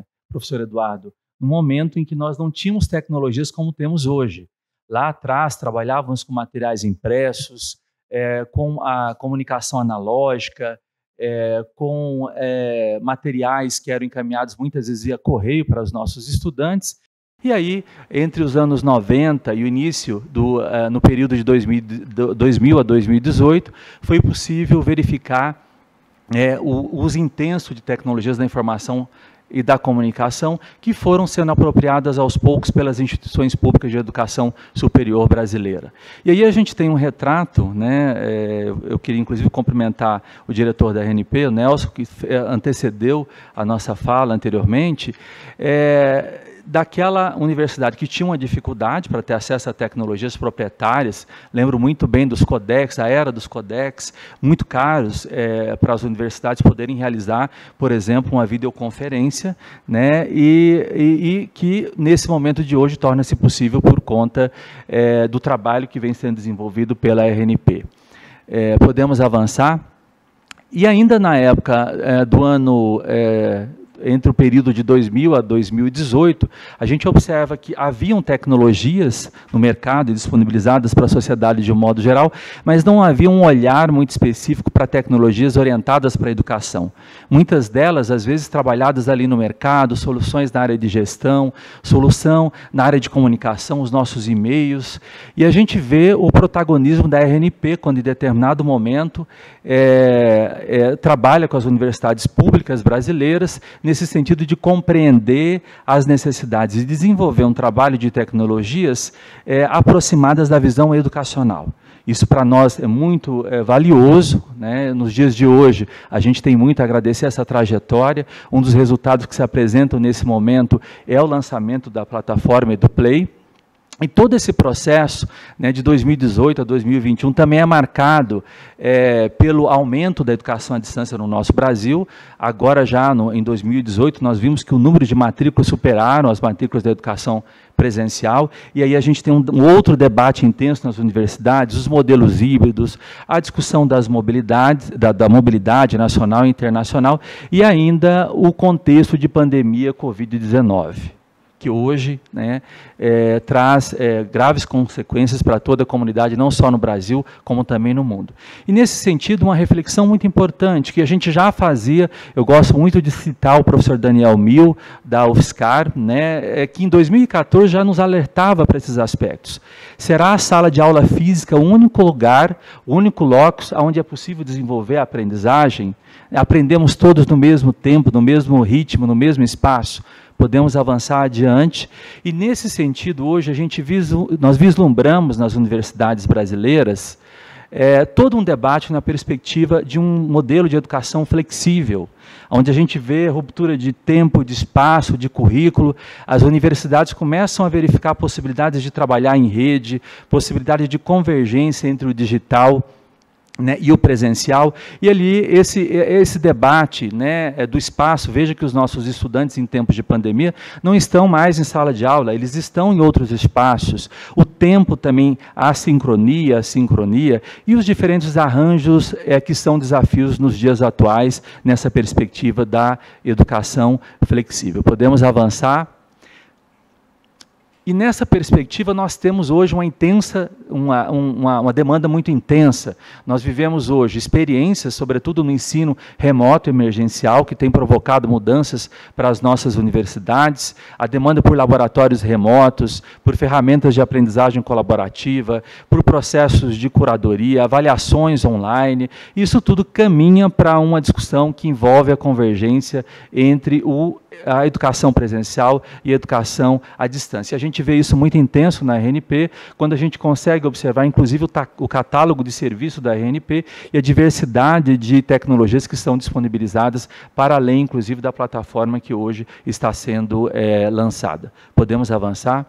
é professor Eduardo, no momento em que nós não tínhamos tecnologias como temos hoje. Lá atrás, trabalhávamos com materiais impressos, é, com a comunicação analógica, é, com é, materiais que eram encaminhados muitas vezes via correio para os nossos estudantes. E aí, entre os anos 90 e o início do, uh, no período de 2000, 2000 a 2018, foi possível verificar é, o uso intenso de tecnologias da informação e da comunicação, que foram sendo apropriadas aos poucos pelas instituições públicas de educação superior brasileira. E aí a gente tem um retrato, né, é, eu queria inclusive cumprimentar o diretor da RNP, o Nelson, que eh, antecedeu a nossa fala anteriormente, é, daquela universidade que tinha uma dificuldade para ter acesso a tecnologias proprietárias, lembro muito bem dos codecs, a era dos codecs, muito caros é, para as universidades poderem realizar, por exemplo, uma videoconferência, né, e, e, e que nesse momento de hoje torna-se possível por conta é, do trabalho que vem sendo desenvolvido pela RNP. É, podemos avançar? E ainda na época é, do ano é, entre o período de 2000 a 2018, a gente observa que haviam tecnologias no mercado disponibilizadas para a sociedade de um modo geral, mas não havia um olhar muito específico para tecnologias orientadas para a educação. Muitas delas, às vezes, trabalhadas ali no mercado, soluções na área de gestão, solução na área de comunicação, os nossos e-mails, e a gente vê o protagonismo da RNP quando, em determinado momento, é, é, trabalha com as universidades públicas brasileiras nesse sentido de compreender as necessidades e desenvolver um trabalho de tecnologias é, aproximadas da visão educacional. Isso para nós é muito é, valioso. Né? Nos dias de hoje, a gente tem muito a agradecer essa trajetória. Um dos resultados que se apresentam nesse momento é o lançamento da plataforma EduPlay, e todo esse processo né, de 2018 a 2021 também é marcado é, pelo aumento da educação à distância no nosso Brasil. Agora, já no, em 2018, nós vimos que o número de matrículas superaram as matrículas da educação presencial. E aí a gente tem um, um outro debate intenso nas universidades, os modelos híbridos, a discussão das mobilidades, da, da mobilidade nacional e internacional e ainda o contexto de pandemia Covid-19 que hoje né, é, traz é, graves consequências para toda a comunidade, não só no Brasil, como também no mundo. E nesse sentido, uma reflexão muito importante que a gente já fazia, eu gosto muito de citar o professor Daniel Mil, da UFSCar, né, é, que em 2014 já nos alertava para esses aspectos. Será a sala de aula física o único lugar, o único locus onde é possível desenvolver a aprendizagem? Aprendemos todos no mesmo tempo, no mesmo ritmo, no mesmo espaço? podemos avançar adiante. E nesse sentido, hoje a gente nós vislumbramos nas universidades brasileiras é, todo um debate na perspectiva de um modelo de educação flexível, onde a gente vê ruptura de tempo, de espaço, de currículo. As universidades começam a verificar possibilidades de trabalhar em rede, possibilidades de convergência entre o digital e né, e o presencial. E ali esse, esse debate né, é, do espaço, veja que os nossos estudantes em tempos de pandemia não estão mais em sala de aula, eles estão em outros espaços. O tempo também, a sincronia, a sincronia e os diferentes arranjos é, que são desafios nos dias atuais nessa perspectiva da educação flexível. Podemos avançar? E nessa perspectiva, nós temos hoje uma intensa, uma, uma, uma, demanda muito intensa. Nós vivemos hoje experiências, sobretudo no ensino remoto emergencial, que tem provocado mudanças para as nossas universidades, a demanda por laboratórios remotos, por ferramentas de aprendizagem colaborativa, por processos de curadoria, avaliações online. Isso tudo caminha para uma discussão que envolve a convergência entre o a educação presencial e a educação à distância. A gente vê isso muito intenso na RNP, quando a gente consegue observar, inclusive, o, o catálogo de serviço da RNP e a diversidade de tecnologias que estão disponibilizadas, para além, inclusive, da plataforma que hoje está sendo é, lançada. Podemos avançar?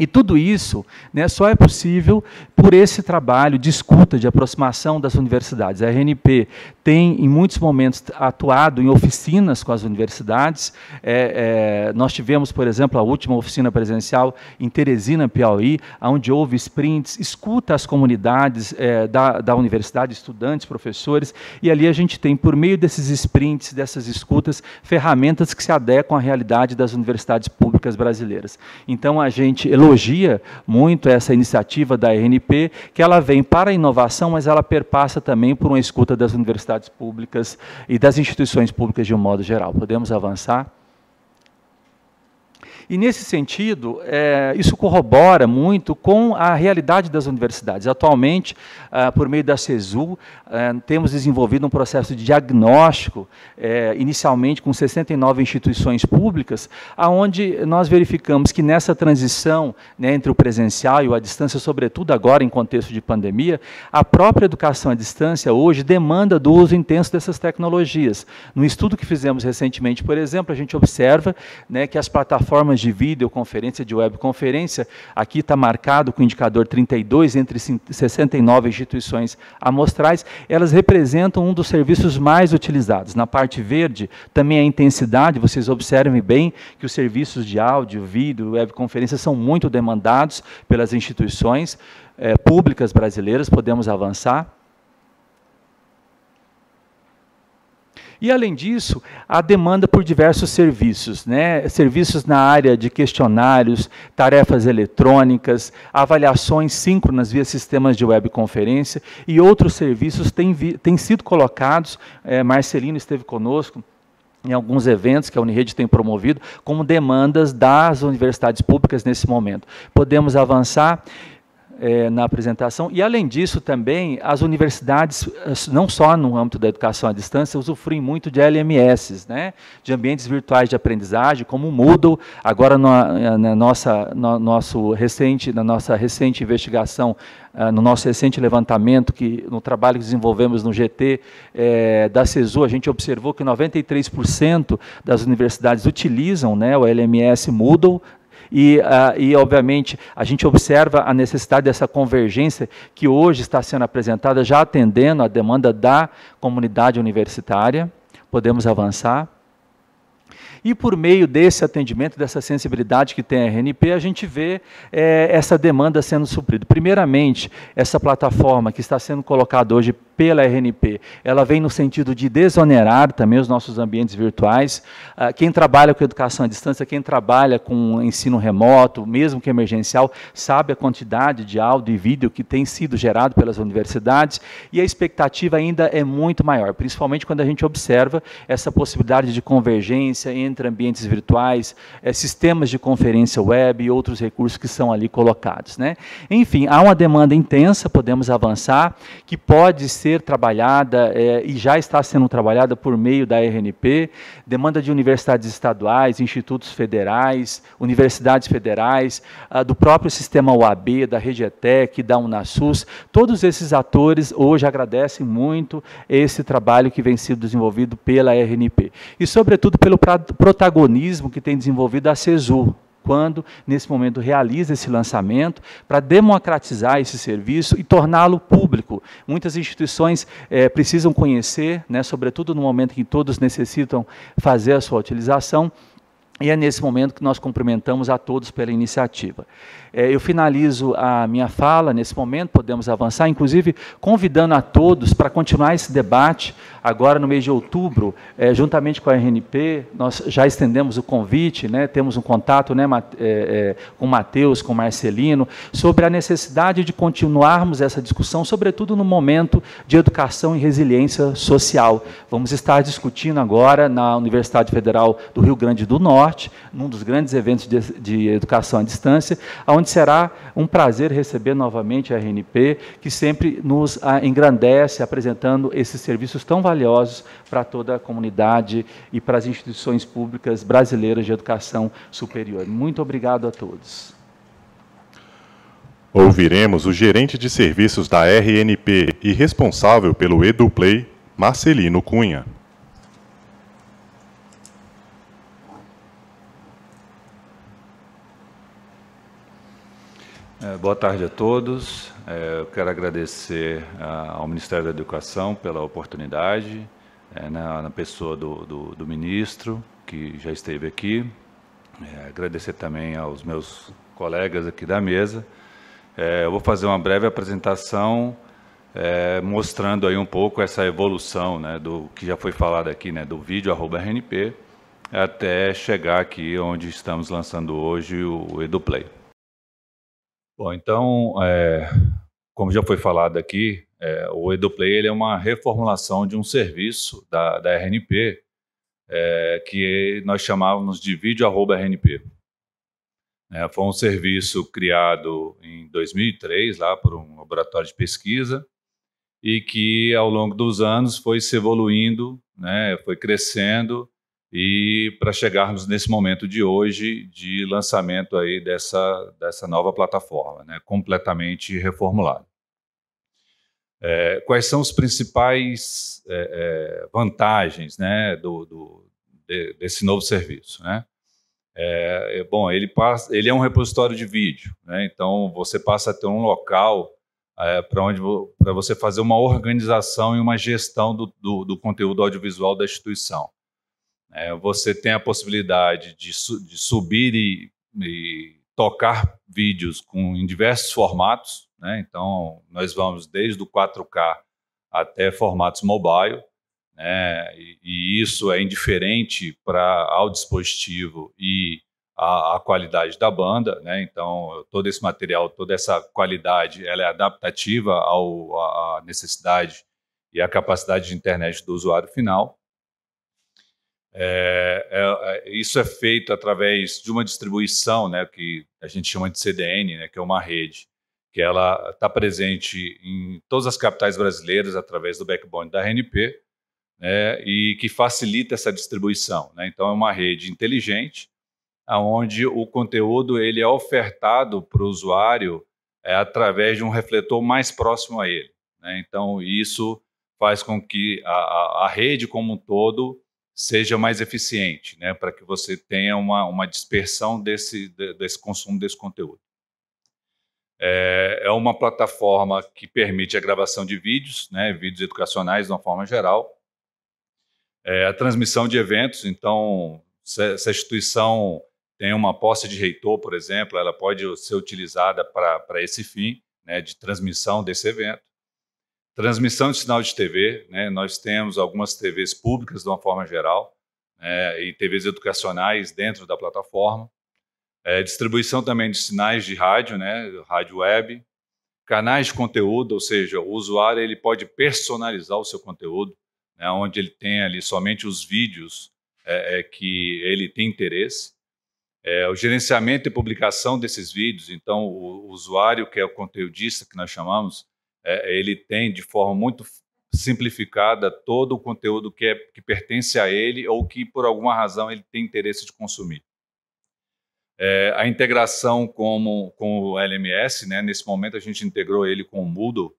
E tudo isso né, só é possível por esse trabalho de escuta, de aproximação das universidades. A RNP tem, em muitos momentos, atuado em oficinas com as universidades. É, é, nós tivemos, por exemplo, a última oficina presencial em Teresina, Piauí, onde houve sprints, escuta as comunidades é, da, da universidade, estudantes, professores, e ali a gente tem, por meio desses sprints, dessas escutas, ferramentas que se adequam à realidade das universidades públicas brasileiras. Então, a gente elogia muito essa iniciativa da RNP, que ela vem para a inovação, mas ela perpassa também por uma escuta das universidades públicas e das instituições públicas de um modo geral. Podemos avançar? E, nesse sentido, é, isso corrobora muito com a realidade das universidades. Atualmente, é, por meio da CESU, é, temos desenvolvido um processo de diagnóstico, é, inicialmente com 69 instituições públicas, aonde nós verificamos que nessa transição né, entre o presencial e a distância, sobretudo agora em contexto de pandemia, a própria educação à distância hoje demanda do uso intenso dessas tecnologias. No estudo que fizemos recentemente, por exemplo, a gente observa né, que as plataformas plataformas de videoconferência, de webconferência. Aqui está marcado com o indicador 32 entre 69 instituições amostrais. Elas representam um dos serviços mais utilizados. Na parte verde, também a intensidade. Vocês observem bem que os serviços de áudio, vídeo, webconferência são muito demandados pelas instituições eh, públicas brasileiras. Podemos avançar. E, além disso, a demanda por diversos serviços, né? serviços na área de questionários, tarefas eletrônicas, avaliações síncronas via sistemas de webconferência e outros serviços têm, têm sido colocados, é, Marcelino esteve conosco, em alguns eventos que a Unired tem promovido, como demandas das universidades públicas nesse momento. Podemos avançar é, na apresentação. E, além disso, também, as universidades, não só no âmbito da educação à distância, usufruem muito de LMS, né, de ambientes virtuais de aprendizagem, como o Moodle. Agora, na, eh, na nossa, no, nosso recente, na nossa recente investigação, eh, no nosso recente levantamento, que no trabalho que desenvolvemos no GT é, eh, da CESU, a gente observou que 93% das universidades utilizam né, o LMS Moodle, e, uh, e, obviamente, a gente observa a necessidade dessa convergência que hoje está sendo apresentada, já atendendo a demanda da comunidade universitária. Podemos avançar. E por meio desse atendimento, dessa sensibilidade que tem a RNP, a gente vê é, essa demanda sendo suprida. Primeiramente, essa plataforma que está sendo colocada hoje pela RNP. Ela vem no sentido de desonerar também os nossos ambientes virtuais. Ah, quem trabalha com educação à distância, quem trabalha com ensino remoto, mesmo que emergencial, sabe a quantidade de áudio e vídeo que tem sido gerado pelas universidades e a expectativa ainda é muito maior, principalmente quando a gente observa essa possibilidade de convergência entre ambientes virtuais, eh, sistemas de conferência web e outros recursos que são ali colocados. Né? Enfim, há uma demanda intensa, podemos avançar, que pode ser ser trabalhada é, e já está sendo trabalhada por meio da RNP, demanda de universidades estaduais, institutos federais, universidades federais, ah, do próprio sistema UAB, da Regetec, da Unasus, todos esses atores hoje agradecem muito esse trabalho que vem sendo desenvolvido pela RNP e, sobretudo, pelo protagonismo que tem desenvolvido a CESU, quando, nesse momento, realiza esse lançamento para democratizar esse serviço e torná-lo público. Muitas instituições é, precisam conhecer, né, sobretudo no momento em que todos necessitam fazer a sua utilização, e é nesse momento que nós cumprimentamos a todos pela iniciativa. É, eu finalizo a minha fala nesse momento, podemos avançar, inclusive convidando a todos para continuar esse debate agora no mês de outubro, é, juntamente com a RNP, nós já estendemos o convite, né, temos um contato né, é, com Matheus, com Marcelino, sobre a necessidade de continuarmos essa discussão, sobretudo no momento de educação e resiliência social. Vamos estar discutindo agora na Universidade Federal do Rio Grande do Norte, num dos grandes eventos de, de educação à distância, onde onde será um prazer receber novamente a RNP, que sempre nos ah, engrandece apresentando esses serviços tão valiosos para toda a comunidade e para as instituições públicas brasileiras de educação superior. Muito obrigado a todos. Ouviremos o gerente de serviços da RNP e responsável pelo EduPlay, Marcelino Cunha. É, boa tarde a todos. É, eu quero agradecer ah, ao Ministério da Educação pela oportunidade, é, né, na pessoa do, do, do ministro, que já esteve aqui. Agradecer também aos meus colegas aqui da mesa. Eu vou fazer uma breve apresentação mostrando aí um pouco essa evolução né, do que já foi falado aqui, né, do vídeo arroba RNP, até chegar aqui onde estamos lançando hoje o EduPlay. Bom, então, é, como já foi falado aqui, é, o EduPlay ele é uma reformulação de um serviço da, da RNP, é, que nós chamávamos de vídeo-RNP. É, foi um serviço criado em 2003, lá por um laboratório de pesquisa, e que ao longo dos anos foi se evoluindo, né, foi crescendo, e para chegarmos nesse momento de hoje de lançamento aí dessa, dessa nova plataforma, né, completamente reformulada. É, quais são os principais é, é, vantagens né, do, do de, desse novo serviço? Né? É, é, bom, ele, passa, ele é um repositório de vídeo, né, então você passa a ter um local é, para onde para você fazer uma organização e uma gestão do, do, do conteúdo audiovisual da instituição. É, você tem a possibilidade de, su de subir e, e, tocar vídeos com, em diversos formatos. Né? Então, nós vamos desde o 4K até formatos mobile. Né? E, e, isso é indiferente para ao dispositivo e a, a qualidade da banda, né? Então todo esse material, toda essa qualidade, ela é adaptativa ao à necessidade e à capacidade de internet do usuário final. É, é, é, isso é feito através de uma distribuição, né, que a gente chama de CDN, né, que é uma rede, que ela está presente em todas as capitais brasileiras através do backbone da RNP, né, e que facilita essa distribuição. Né? Então é uma rede inteligente, aonde o conteúdo ele é ofertado para o usuário é, através de um refletor mais próximo a ele. Né? Então isso faz com que a, a, a rede como um todo seja mais eficiente, né, para que você tenha uma, uma dispersão desse, desse consumo desse conteúdo. É, é uma plataforma que permite a gravação de vídeos, né, vídeos educacionais de uma forma geral, é, a transmissão de eventos, então, se, se a instituição tem uma posse de reitor, por exemplo, ela pode ser utilizada para esse fim, né, de transmissão desse evento. Transmissão de sinal de TV, né? nós temos algumas TVs públicas de uma forma geral né? e TVs educacionais dentro da plataforma. É, distribuição também de sinais de rádio, né? rádio web, canais de conteúdo, ou seja, o usuário ele pode personalizar o seu conteúdo, né? onde ele tem ali somente os vídeos é, é, que ele tem interesse. É, o gerenciamento e publicação desses vídeos, então o, o usuário, que é o conteudista que nós chamamos, é, ele tem de forma muito simplificada todo o conteúdo que, é, que pertence a ele ou que, por alguma razão, ele tem interesse de consumir. É, a integração com, com o LMS, né, nesse momento a gente integrou ele com o Moodle,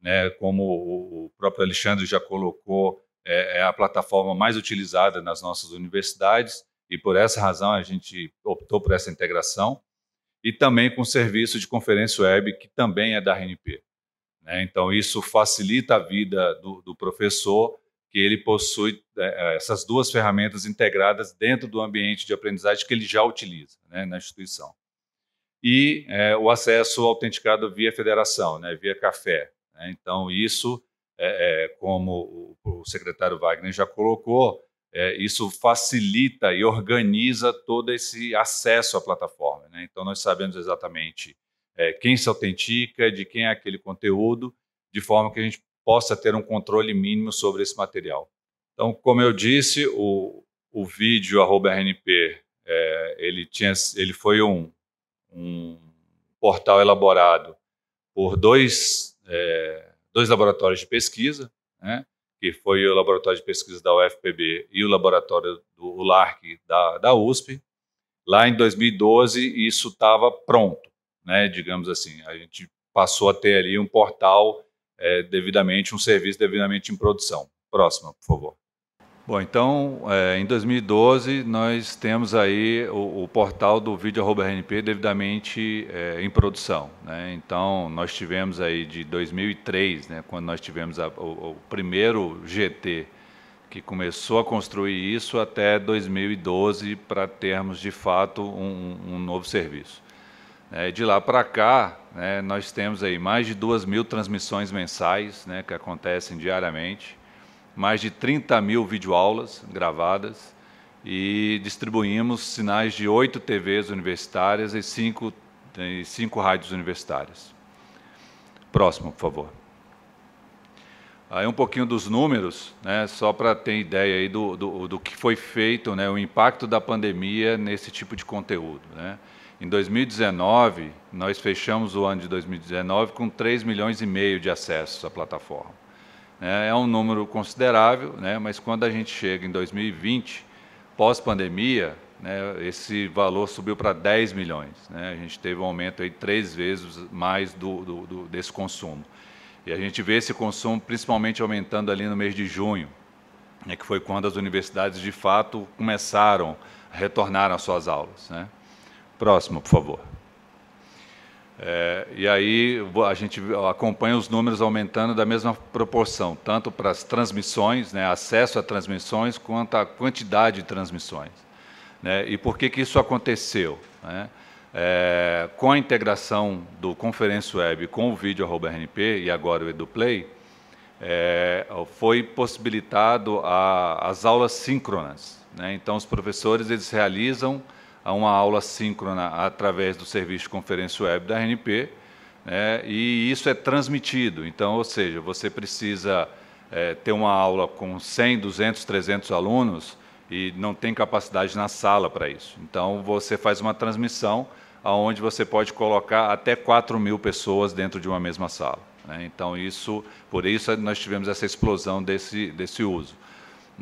né, como o próprio Alexandre já colocou, é, é a plataforma mais utilizada nas nossas universidades e por essa razão a gente optou por essa integração e também com o serviço de conferência web que também é da RNP. Né? Então, isso facilita a vida do, do professor, que ele possui é, é, essas duas ferramentas integradas dentro do ambiente de aprendizagem que ele já utiliza né, na instituição. E é, o acesso autenticado via federação, né, via café. Né? Então, isso, é, é, como o, o secretário Wagner já colocou, é, isso facilita e organiza todo esse acesso à plataforma. Né? Então, nós sabemos exatamente é, quem se autentica, de quem é aquele conteúdo, de forma que a gente possa ter um controle mínimo sobre esse material. Então, como eu disse, o, o vídeo arroba RNP, é, ele, tinha, ele foi um, um portal elaborado por dois, é, dois laboratórios de pesquisa, né, que foi o laboratório de pesquisa da UFPB e o laboratório do LARC da, da USP. Lá em 2012, isso estava pronto né, digamos assim. A gente passou a ter ali um portal é, devidamente, um serviço devidamente em produção. Próxima, por favor. Bom, então, é, em 2012, nós temos aí o, o portal do vídeo.rnp devidamente é, em produção. Né? Então, nós tivemos aí de 2003, né, quando nós tivemos a, o, o, primeiro GT que começou a construir isso, até 2012, para termos, de fato, um, um novo serviço. É, de lá para cá, né, nós temos aí mais de 2 mil transmissões mensais né, que acontecem diariamente, mais de 30 mil videoaulas gravadas e distribuímos sinais de oito TVs universitárias e cinco, e cinco rádios universitárias. Próximo, por favor. Aí um pouquinho dos números, né, só para ter ideia aí do, do, do, que foi feito, né, o impacto da pandemia nesse tipo de conteúdo. Né. Em 2019, nós fechamos o ano de 2019 com 3 milhões e meio de acessos à plataforma. É, é um número considerável, né? mas quando a gente chega em 2020, pós-pandemia, né, esse valor subiu para 10 milhões. Né? A gente teve um aumento aí três vezes mais do, do, do, desse consumo. E a gente vê esse consumo principalmente aumentando ali no mês de junho, né, que foi quando as universidades de fato começaram, a retornar às suas aulas. Né? Próximo, por favor. É, e aí a gente acompanha os números aumentando da mesma proporção, tanto para as transmissões, né, acesso a transmissões, quanto a quantidade de transmissões. Né? E por que, que isso aconteceu? Né? É, com a integração do Conferência Web com o vídeo RNP e agora o EduPlay, é, foi possibilitado a, as aulas síncronas. Né? Então, os professores eles realizam a uma aula síncrona através do serviço de conferência web da RNP, né, e isso é transmitido. Então, ou seja, você precisa é, ter uma aula com 100, 200, 300 alunos e não tem capacidade na sala para isso. Então, você faz uma transmissão onde você pode colocar até 4 mil pessoas dentro de uma mesma sala. Né? Então, isso, por isso nós tivemos essa explosão desse, desse uso.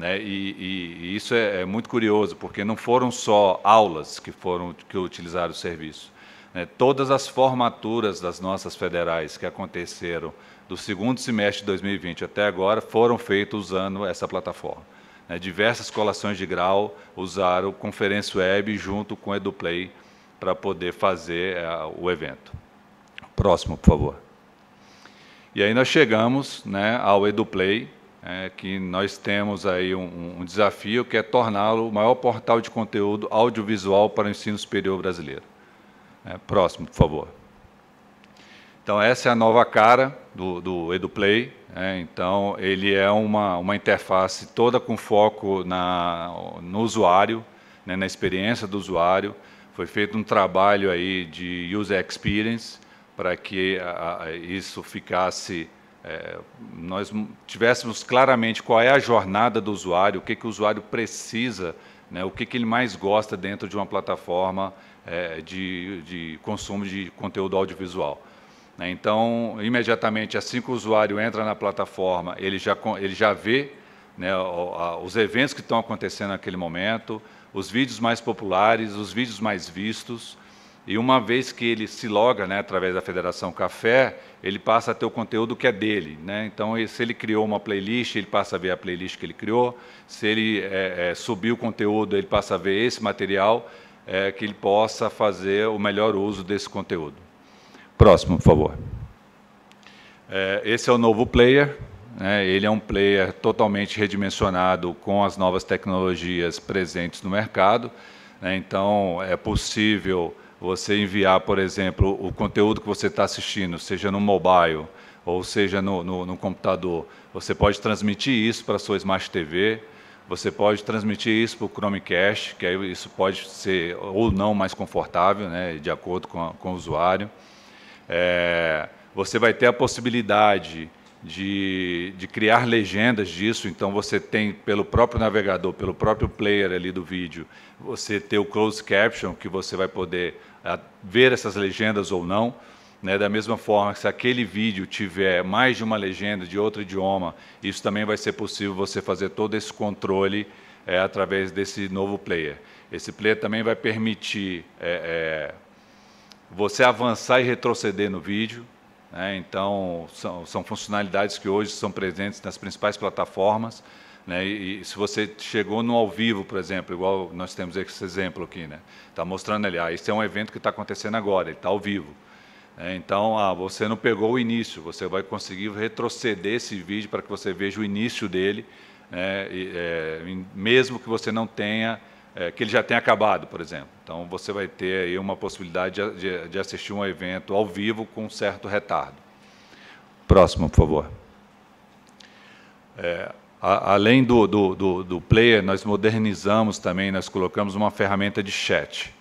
Né? E, e, e, isso é, é, muito curioso, porque não foram só aulas que foram que utilizaram o serviço. Né? Todas as formaturas das nossas federais que aconteceram do segundo semestre de 2020 até agora foram feitas usando essa plataforma. Né? Diversas colações de grau usaram Conferência Web junto com EduPlay para poder fazer é, o evento. Próximo, por favor. E aí nós chegamos né, ao EduPlay, é, que nós temos aí um, um desafio que é torná-lo o maior portal de conteúdo audiovisual para o ensino superior brasileiro. É, próximo, por favor. Então, essa é a nova cara do, do EduPlay. É, então, ele é uma, uma interface toda com foco na, no usuário, né, na experiência do usuário. Foi feito um trabalho aí de user experience para que a, a, isso ficasse é, nós tivéssemos claramente qual é a jornada do usuário, o que, que o usuário precisa, né, o que, que ele mais gosta dentro de uma plataforma é, de, de consumo de conteúdo audiovisual. Né. Então, imediatamente, assim que o usuário entra na plataforma, ele já, ele já vê né, os eventos que estão acontecendo naquele momento, os vídeos mais populares, os vídeos mais vistos. E uma vez que ele se loga né, através da Federação Café, ele passa a ter o conteúdo que é dele. Né? Então, se ele criou uma playlist, ele passa a ver a playlist que ele criou. Se ele é, é, subiu o conteúdo, ele passa a ver esse material, é, que ele possa fazer o melhor uso desse conteúdo. Próximo, por favor. É, esse é o novo player. Né? Ele é um player totalmente redimensionado com as novas tecnologias presentes no mercado. Né? Então, é possível você enviar, por exemplo, o conteúdo que você está assistindo, seja no mobile ou seja no, no, no computador, você pode transmitir isso para a sua Smart TV, você pode transmitir isso para o Chromecast, que aí isso pode ser ou não mais confortável, né, de acordo com, a, com o usuário. É, você vai ter a possibilidade de, de criar legendas disso. Então, você tem pelo próprio navegador, pelo próprio player ali do vídeo, você ter o closed caption, que você vai poder ah, ver essas legendas ou não. Né? Da mesma forma que se aquele vídeo tiver mais de uma legenda de outro idioma, isso também vai ser possível você fazer todo esse controle é, através desse novo player. Esse player também vai permitir é, é, você avançar e retroceder no vídeo, né? Então, são, são, funcionalidades que hoje são presentes nas principais plataformas. Né? E, e, se você chegou no ao vivo, por exemplo, igual nós temos esse exemplo aqui, está né? Tá mostrando ali, ah, esse é um evento que está acontecendo agora, ele está ao vivo. Né? Então, ah, você não pegou o início, você vai conseguir retroceder esse vídeo para que você veja o início dele, né? e, é, mesmo que você não tenha é, que ele já tenha acabado, por exemplo. Então, você vai ter aí uma possibilidade de, de assistir um evento ao vivo com certo retardo. Próximo, por favor. É, a, além do, do, do, do, player, nós modernizamos também, nós colocamos uma ferramenta de chat.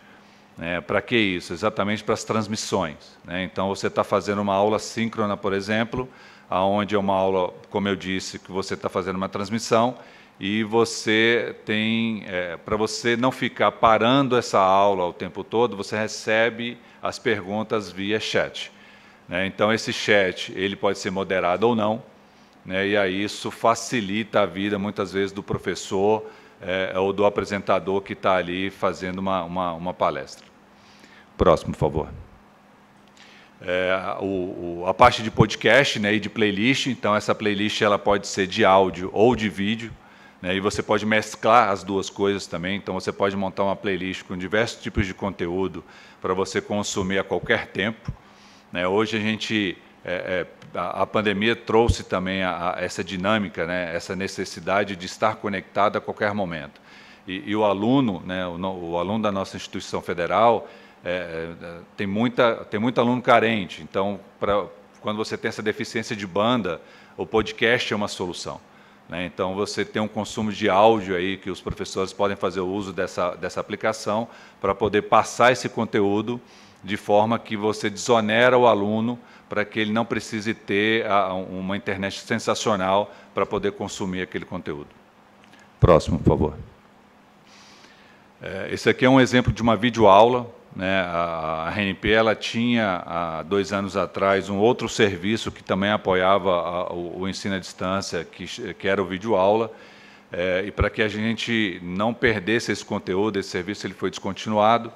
Né? Para que isso? Exatamente para as transmissões. Né? Então, você está fazendo uma aula síncrona, por exemplo, aonde é uma aula, como eu disse, que você está fazendo uma transmissão, e você tem, é, para você não ficar parando essa aula o tempo todo, você recebe as perguntas via chat. Né? Então, esse chat ele pode ser moderado ou não, né? e aí isso facilita a vida, muitas vezes, do professor é, ou do apresentador que está ali fazendo uma, uma, uma, palestra. Próximo, por favor. É, o, o, a parte de podcast né, e de playlist, então essa playlist ela pode ser de áudio ou de vídeo, né? E você pode mesclar as duas coisas também, então você pode montar uma playlist com diversos tipos de conteúdo para você consumir a qualquer tempo. Né? Hoje a gente. É, é, a, pandemia trouxe também a, a essa dinâmica, né? essa necessidade de estar conectado a qualquer momento. E, e o aluno, né? o, o, aluno da nossa instituição federal, é, é, tem, muita, tem muito aluno carente. Então, pra, quando você tem essa deficiência de banda, o podcast é uma solução. Né? Então, você tem um consumo de áudio aí que os professores podem fazer uso dessa, dessa aplicação para poder passar esse conteúdo de forma que você desonera o aluno para que ele não precise ter uma internet sensacional para poder consumir aquele conteúdo. Próximo, por favor. É, esse aqui é um exemplo de uma videoaula né? A, RNP ela tinha, há dois anos atrás, um outro serviço que também apoiava a, o, o, ensino à distância, que, que era o vídeo aula. É, e para que a gente não perdesse esse conteúdo, esse serviço ele foi descontinuado,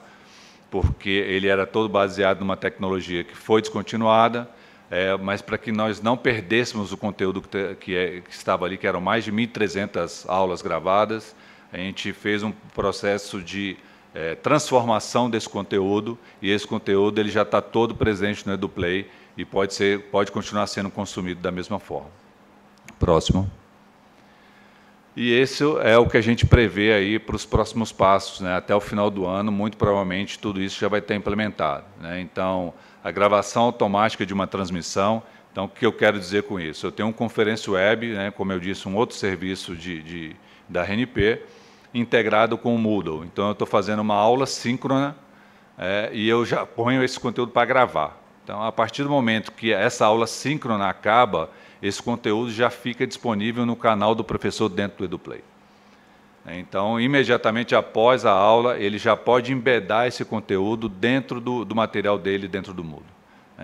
porque ele era todo baseado numa tecnologia que foi descontinuada, é, mas para que nós não perdêssemos o conteúdo que, que, é, que estava ali, que eram mais de 1.300 aulas gravadas, a gente fez um processo de é, transformação desse conteúdo e esse conteúdo ele já está todo presente no EduPlay e pode, ser, pode continuar sendo consumido da mesma forma. Próximo. E esse é o que a gente prevê aí para os próximos passos, né? até o final do ano, muito provavelmente tudo isso já vai estar implementado. Né? Então, a gravação automática de uma transmissão, então o que eu quero dizer com isso? Eu tenho um conferência web, né? como eu disse, um outro serviço de, de da RNP, integrado com o Moodle. Então, eu estou fazendo uma aula síncrona é, e eu já ponho esse conteúdo para gravar. Então, a partir do momento que essa aula síncrona acaba, esse conteúdo já fica disponível no canal do professor dentro do EduPlay. Então, imediatamente após a aula, ele já pode embedar esse conteúdo dentro do, do material dele, dentro do Moodle.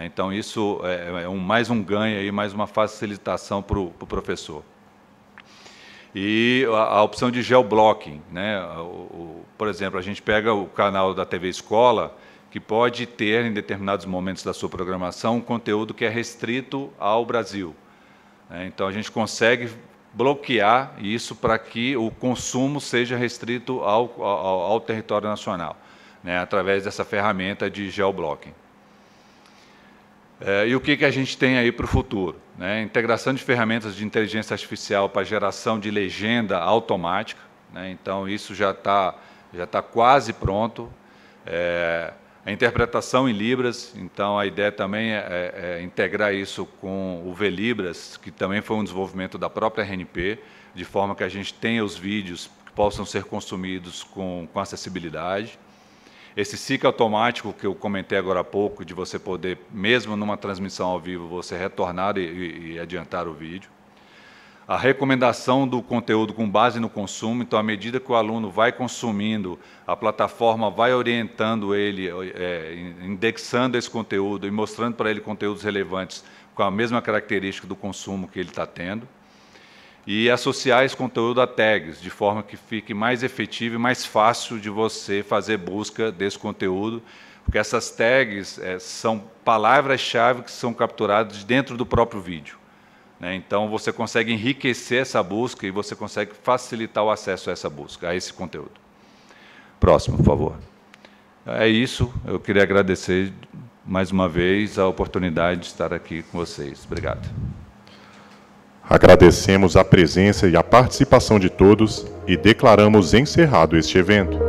Então, isso é, é um, mais um ganho, aí, mais uma facilitação para o pro professor e a, a opção de geoblocking. Né? O, o, por exemplo, a gente pega o canal da TV Escola, que pode ter, em determinados momentos da sua programação, um conteúdo que é restrito ao Brasil. Né? Então, a gente consegue bloquear isso para que o consumo seja restrito ao, ao, ao território nacional, né? através dessa ferramenta de geoblocking. É, e o que, que a gente tem aí para o futuro? Né? Integração de ferramentas de inteligência artificial para geração de legenda automática. Né? Então, isso já está já tá quase pronto. É, a interpretação em Libras, então a ideia também é, é, é integrar isso com o VLibras, que também foi um desenvolvimento da própria RNP, de forma que a gente tenha os vídeos que possam ser consumidos com, com acessibilidade. Esse ciclo automático que eu comentei agora há pouco, de você poder, mesmo numa transmissão ao vivo, você retornar e, e, adiantar o vídeo. A recomendação do conteúdo com base no consumo, então, à medida que o aluno vai consumindo, a plataforma vai orientando ele, é, indexando esse conteúdo e mostrando para ele conteúdos relevantes com a mesma característica do consumo que ele está tendo e associar esse conteúdo a tags, de forma que fique mais efetivo e mais fácil de você fazer busca desse conteúdo, porque essas tags é, são palavras-chave que são capturadas dentro do próprio vídeo. Né? Então, você consegue enriquecer essa busca e você consegue facilitar o acesso a essa busca, a esse conteúdo. Próximo, por favor. É isso. Eu queria agradecer mais uma vez a oportunidade de estar aqui com vocês. Obrigado. Agradecemos a presença e a participação de todos e declaramos encerrado este evento.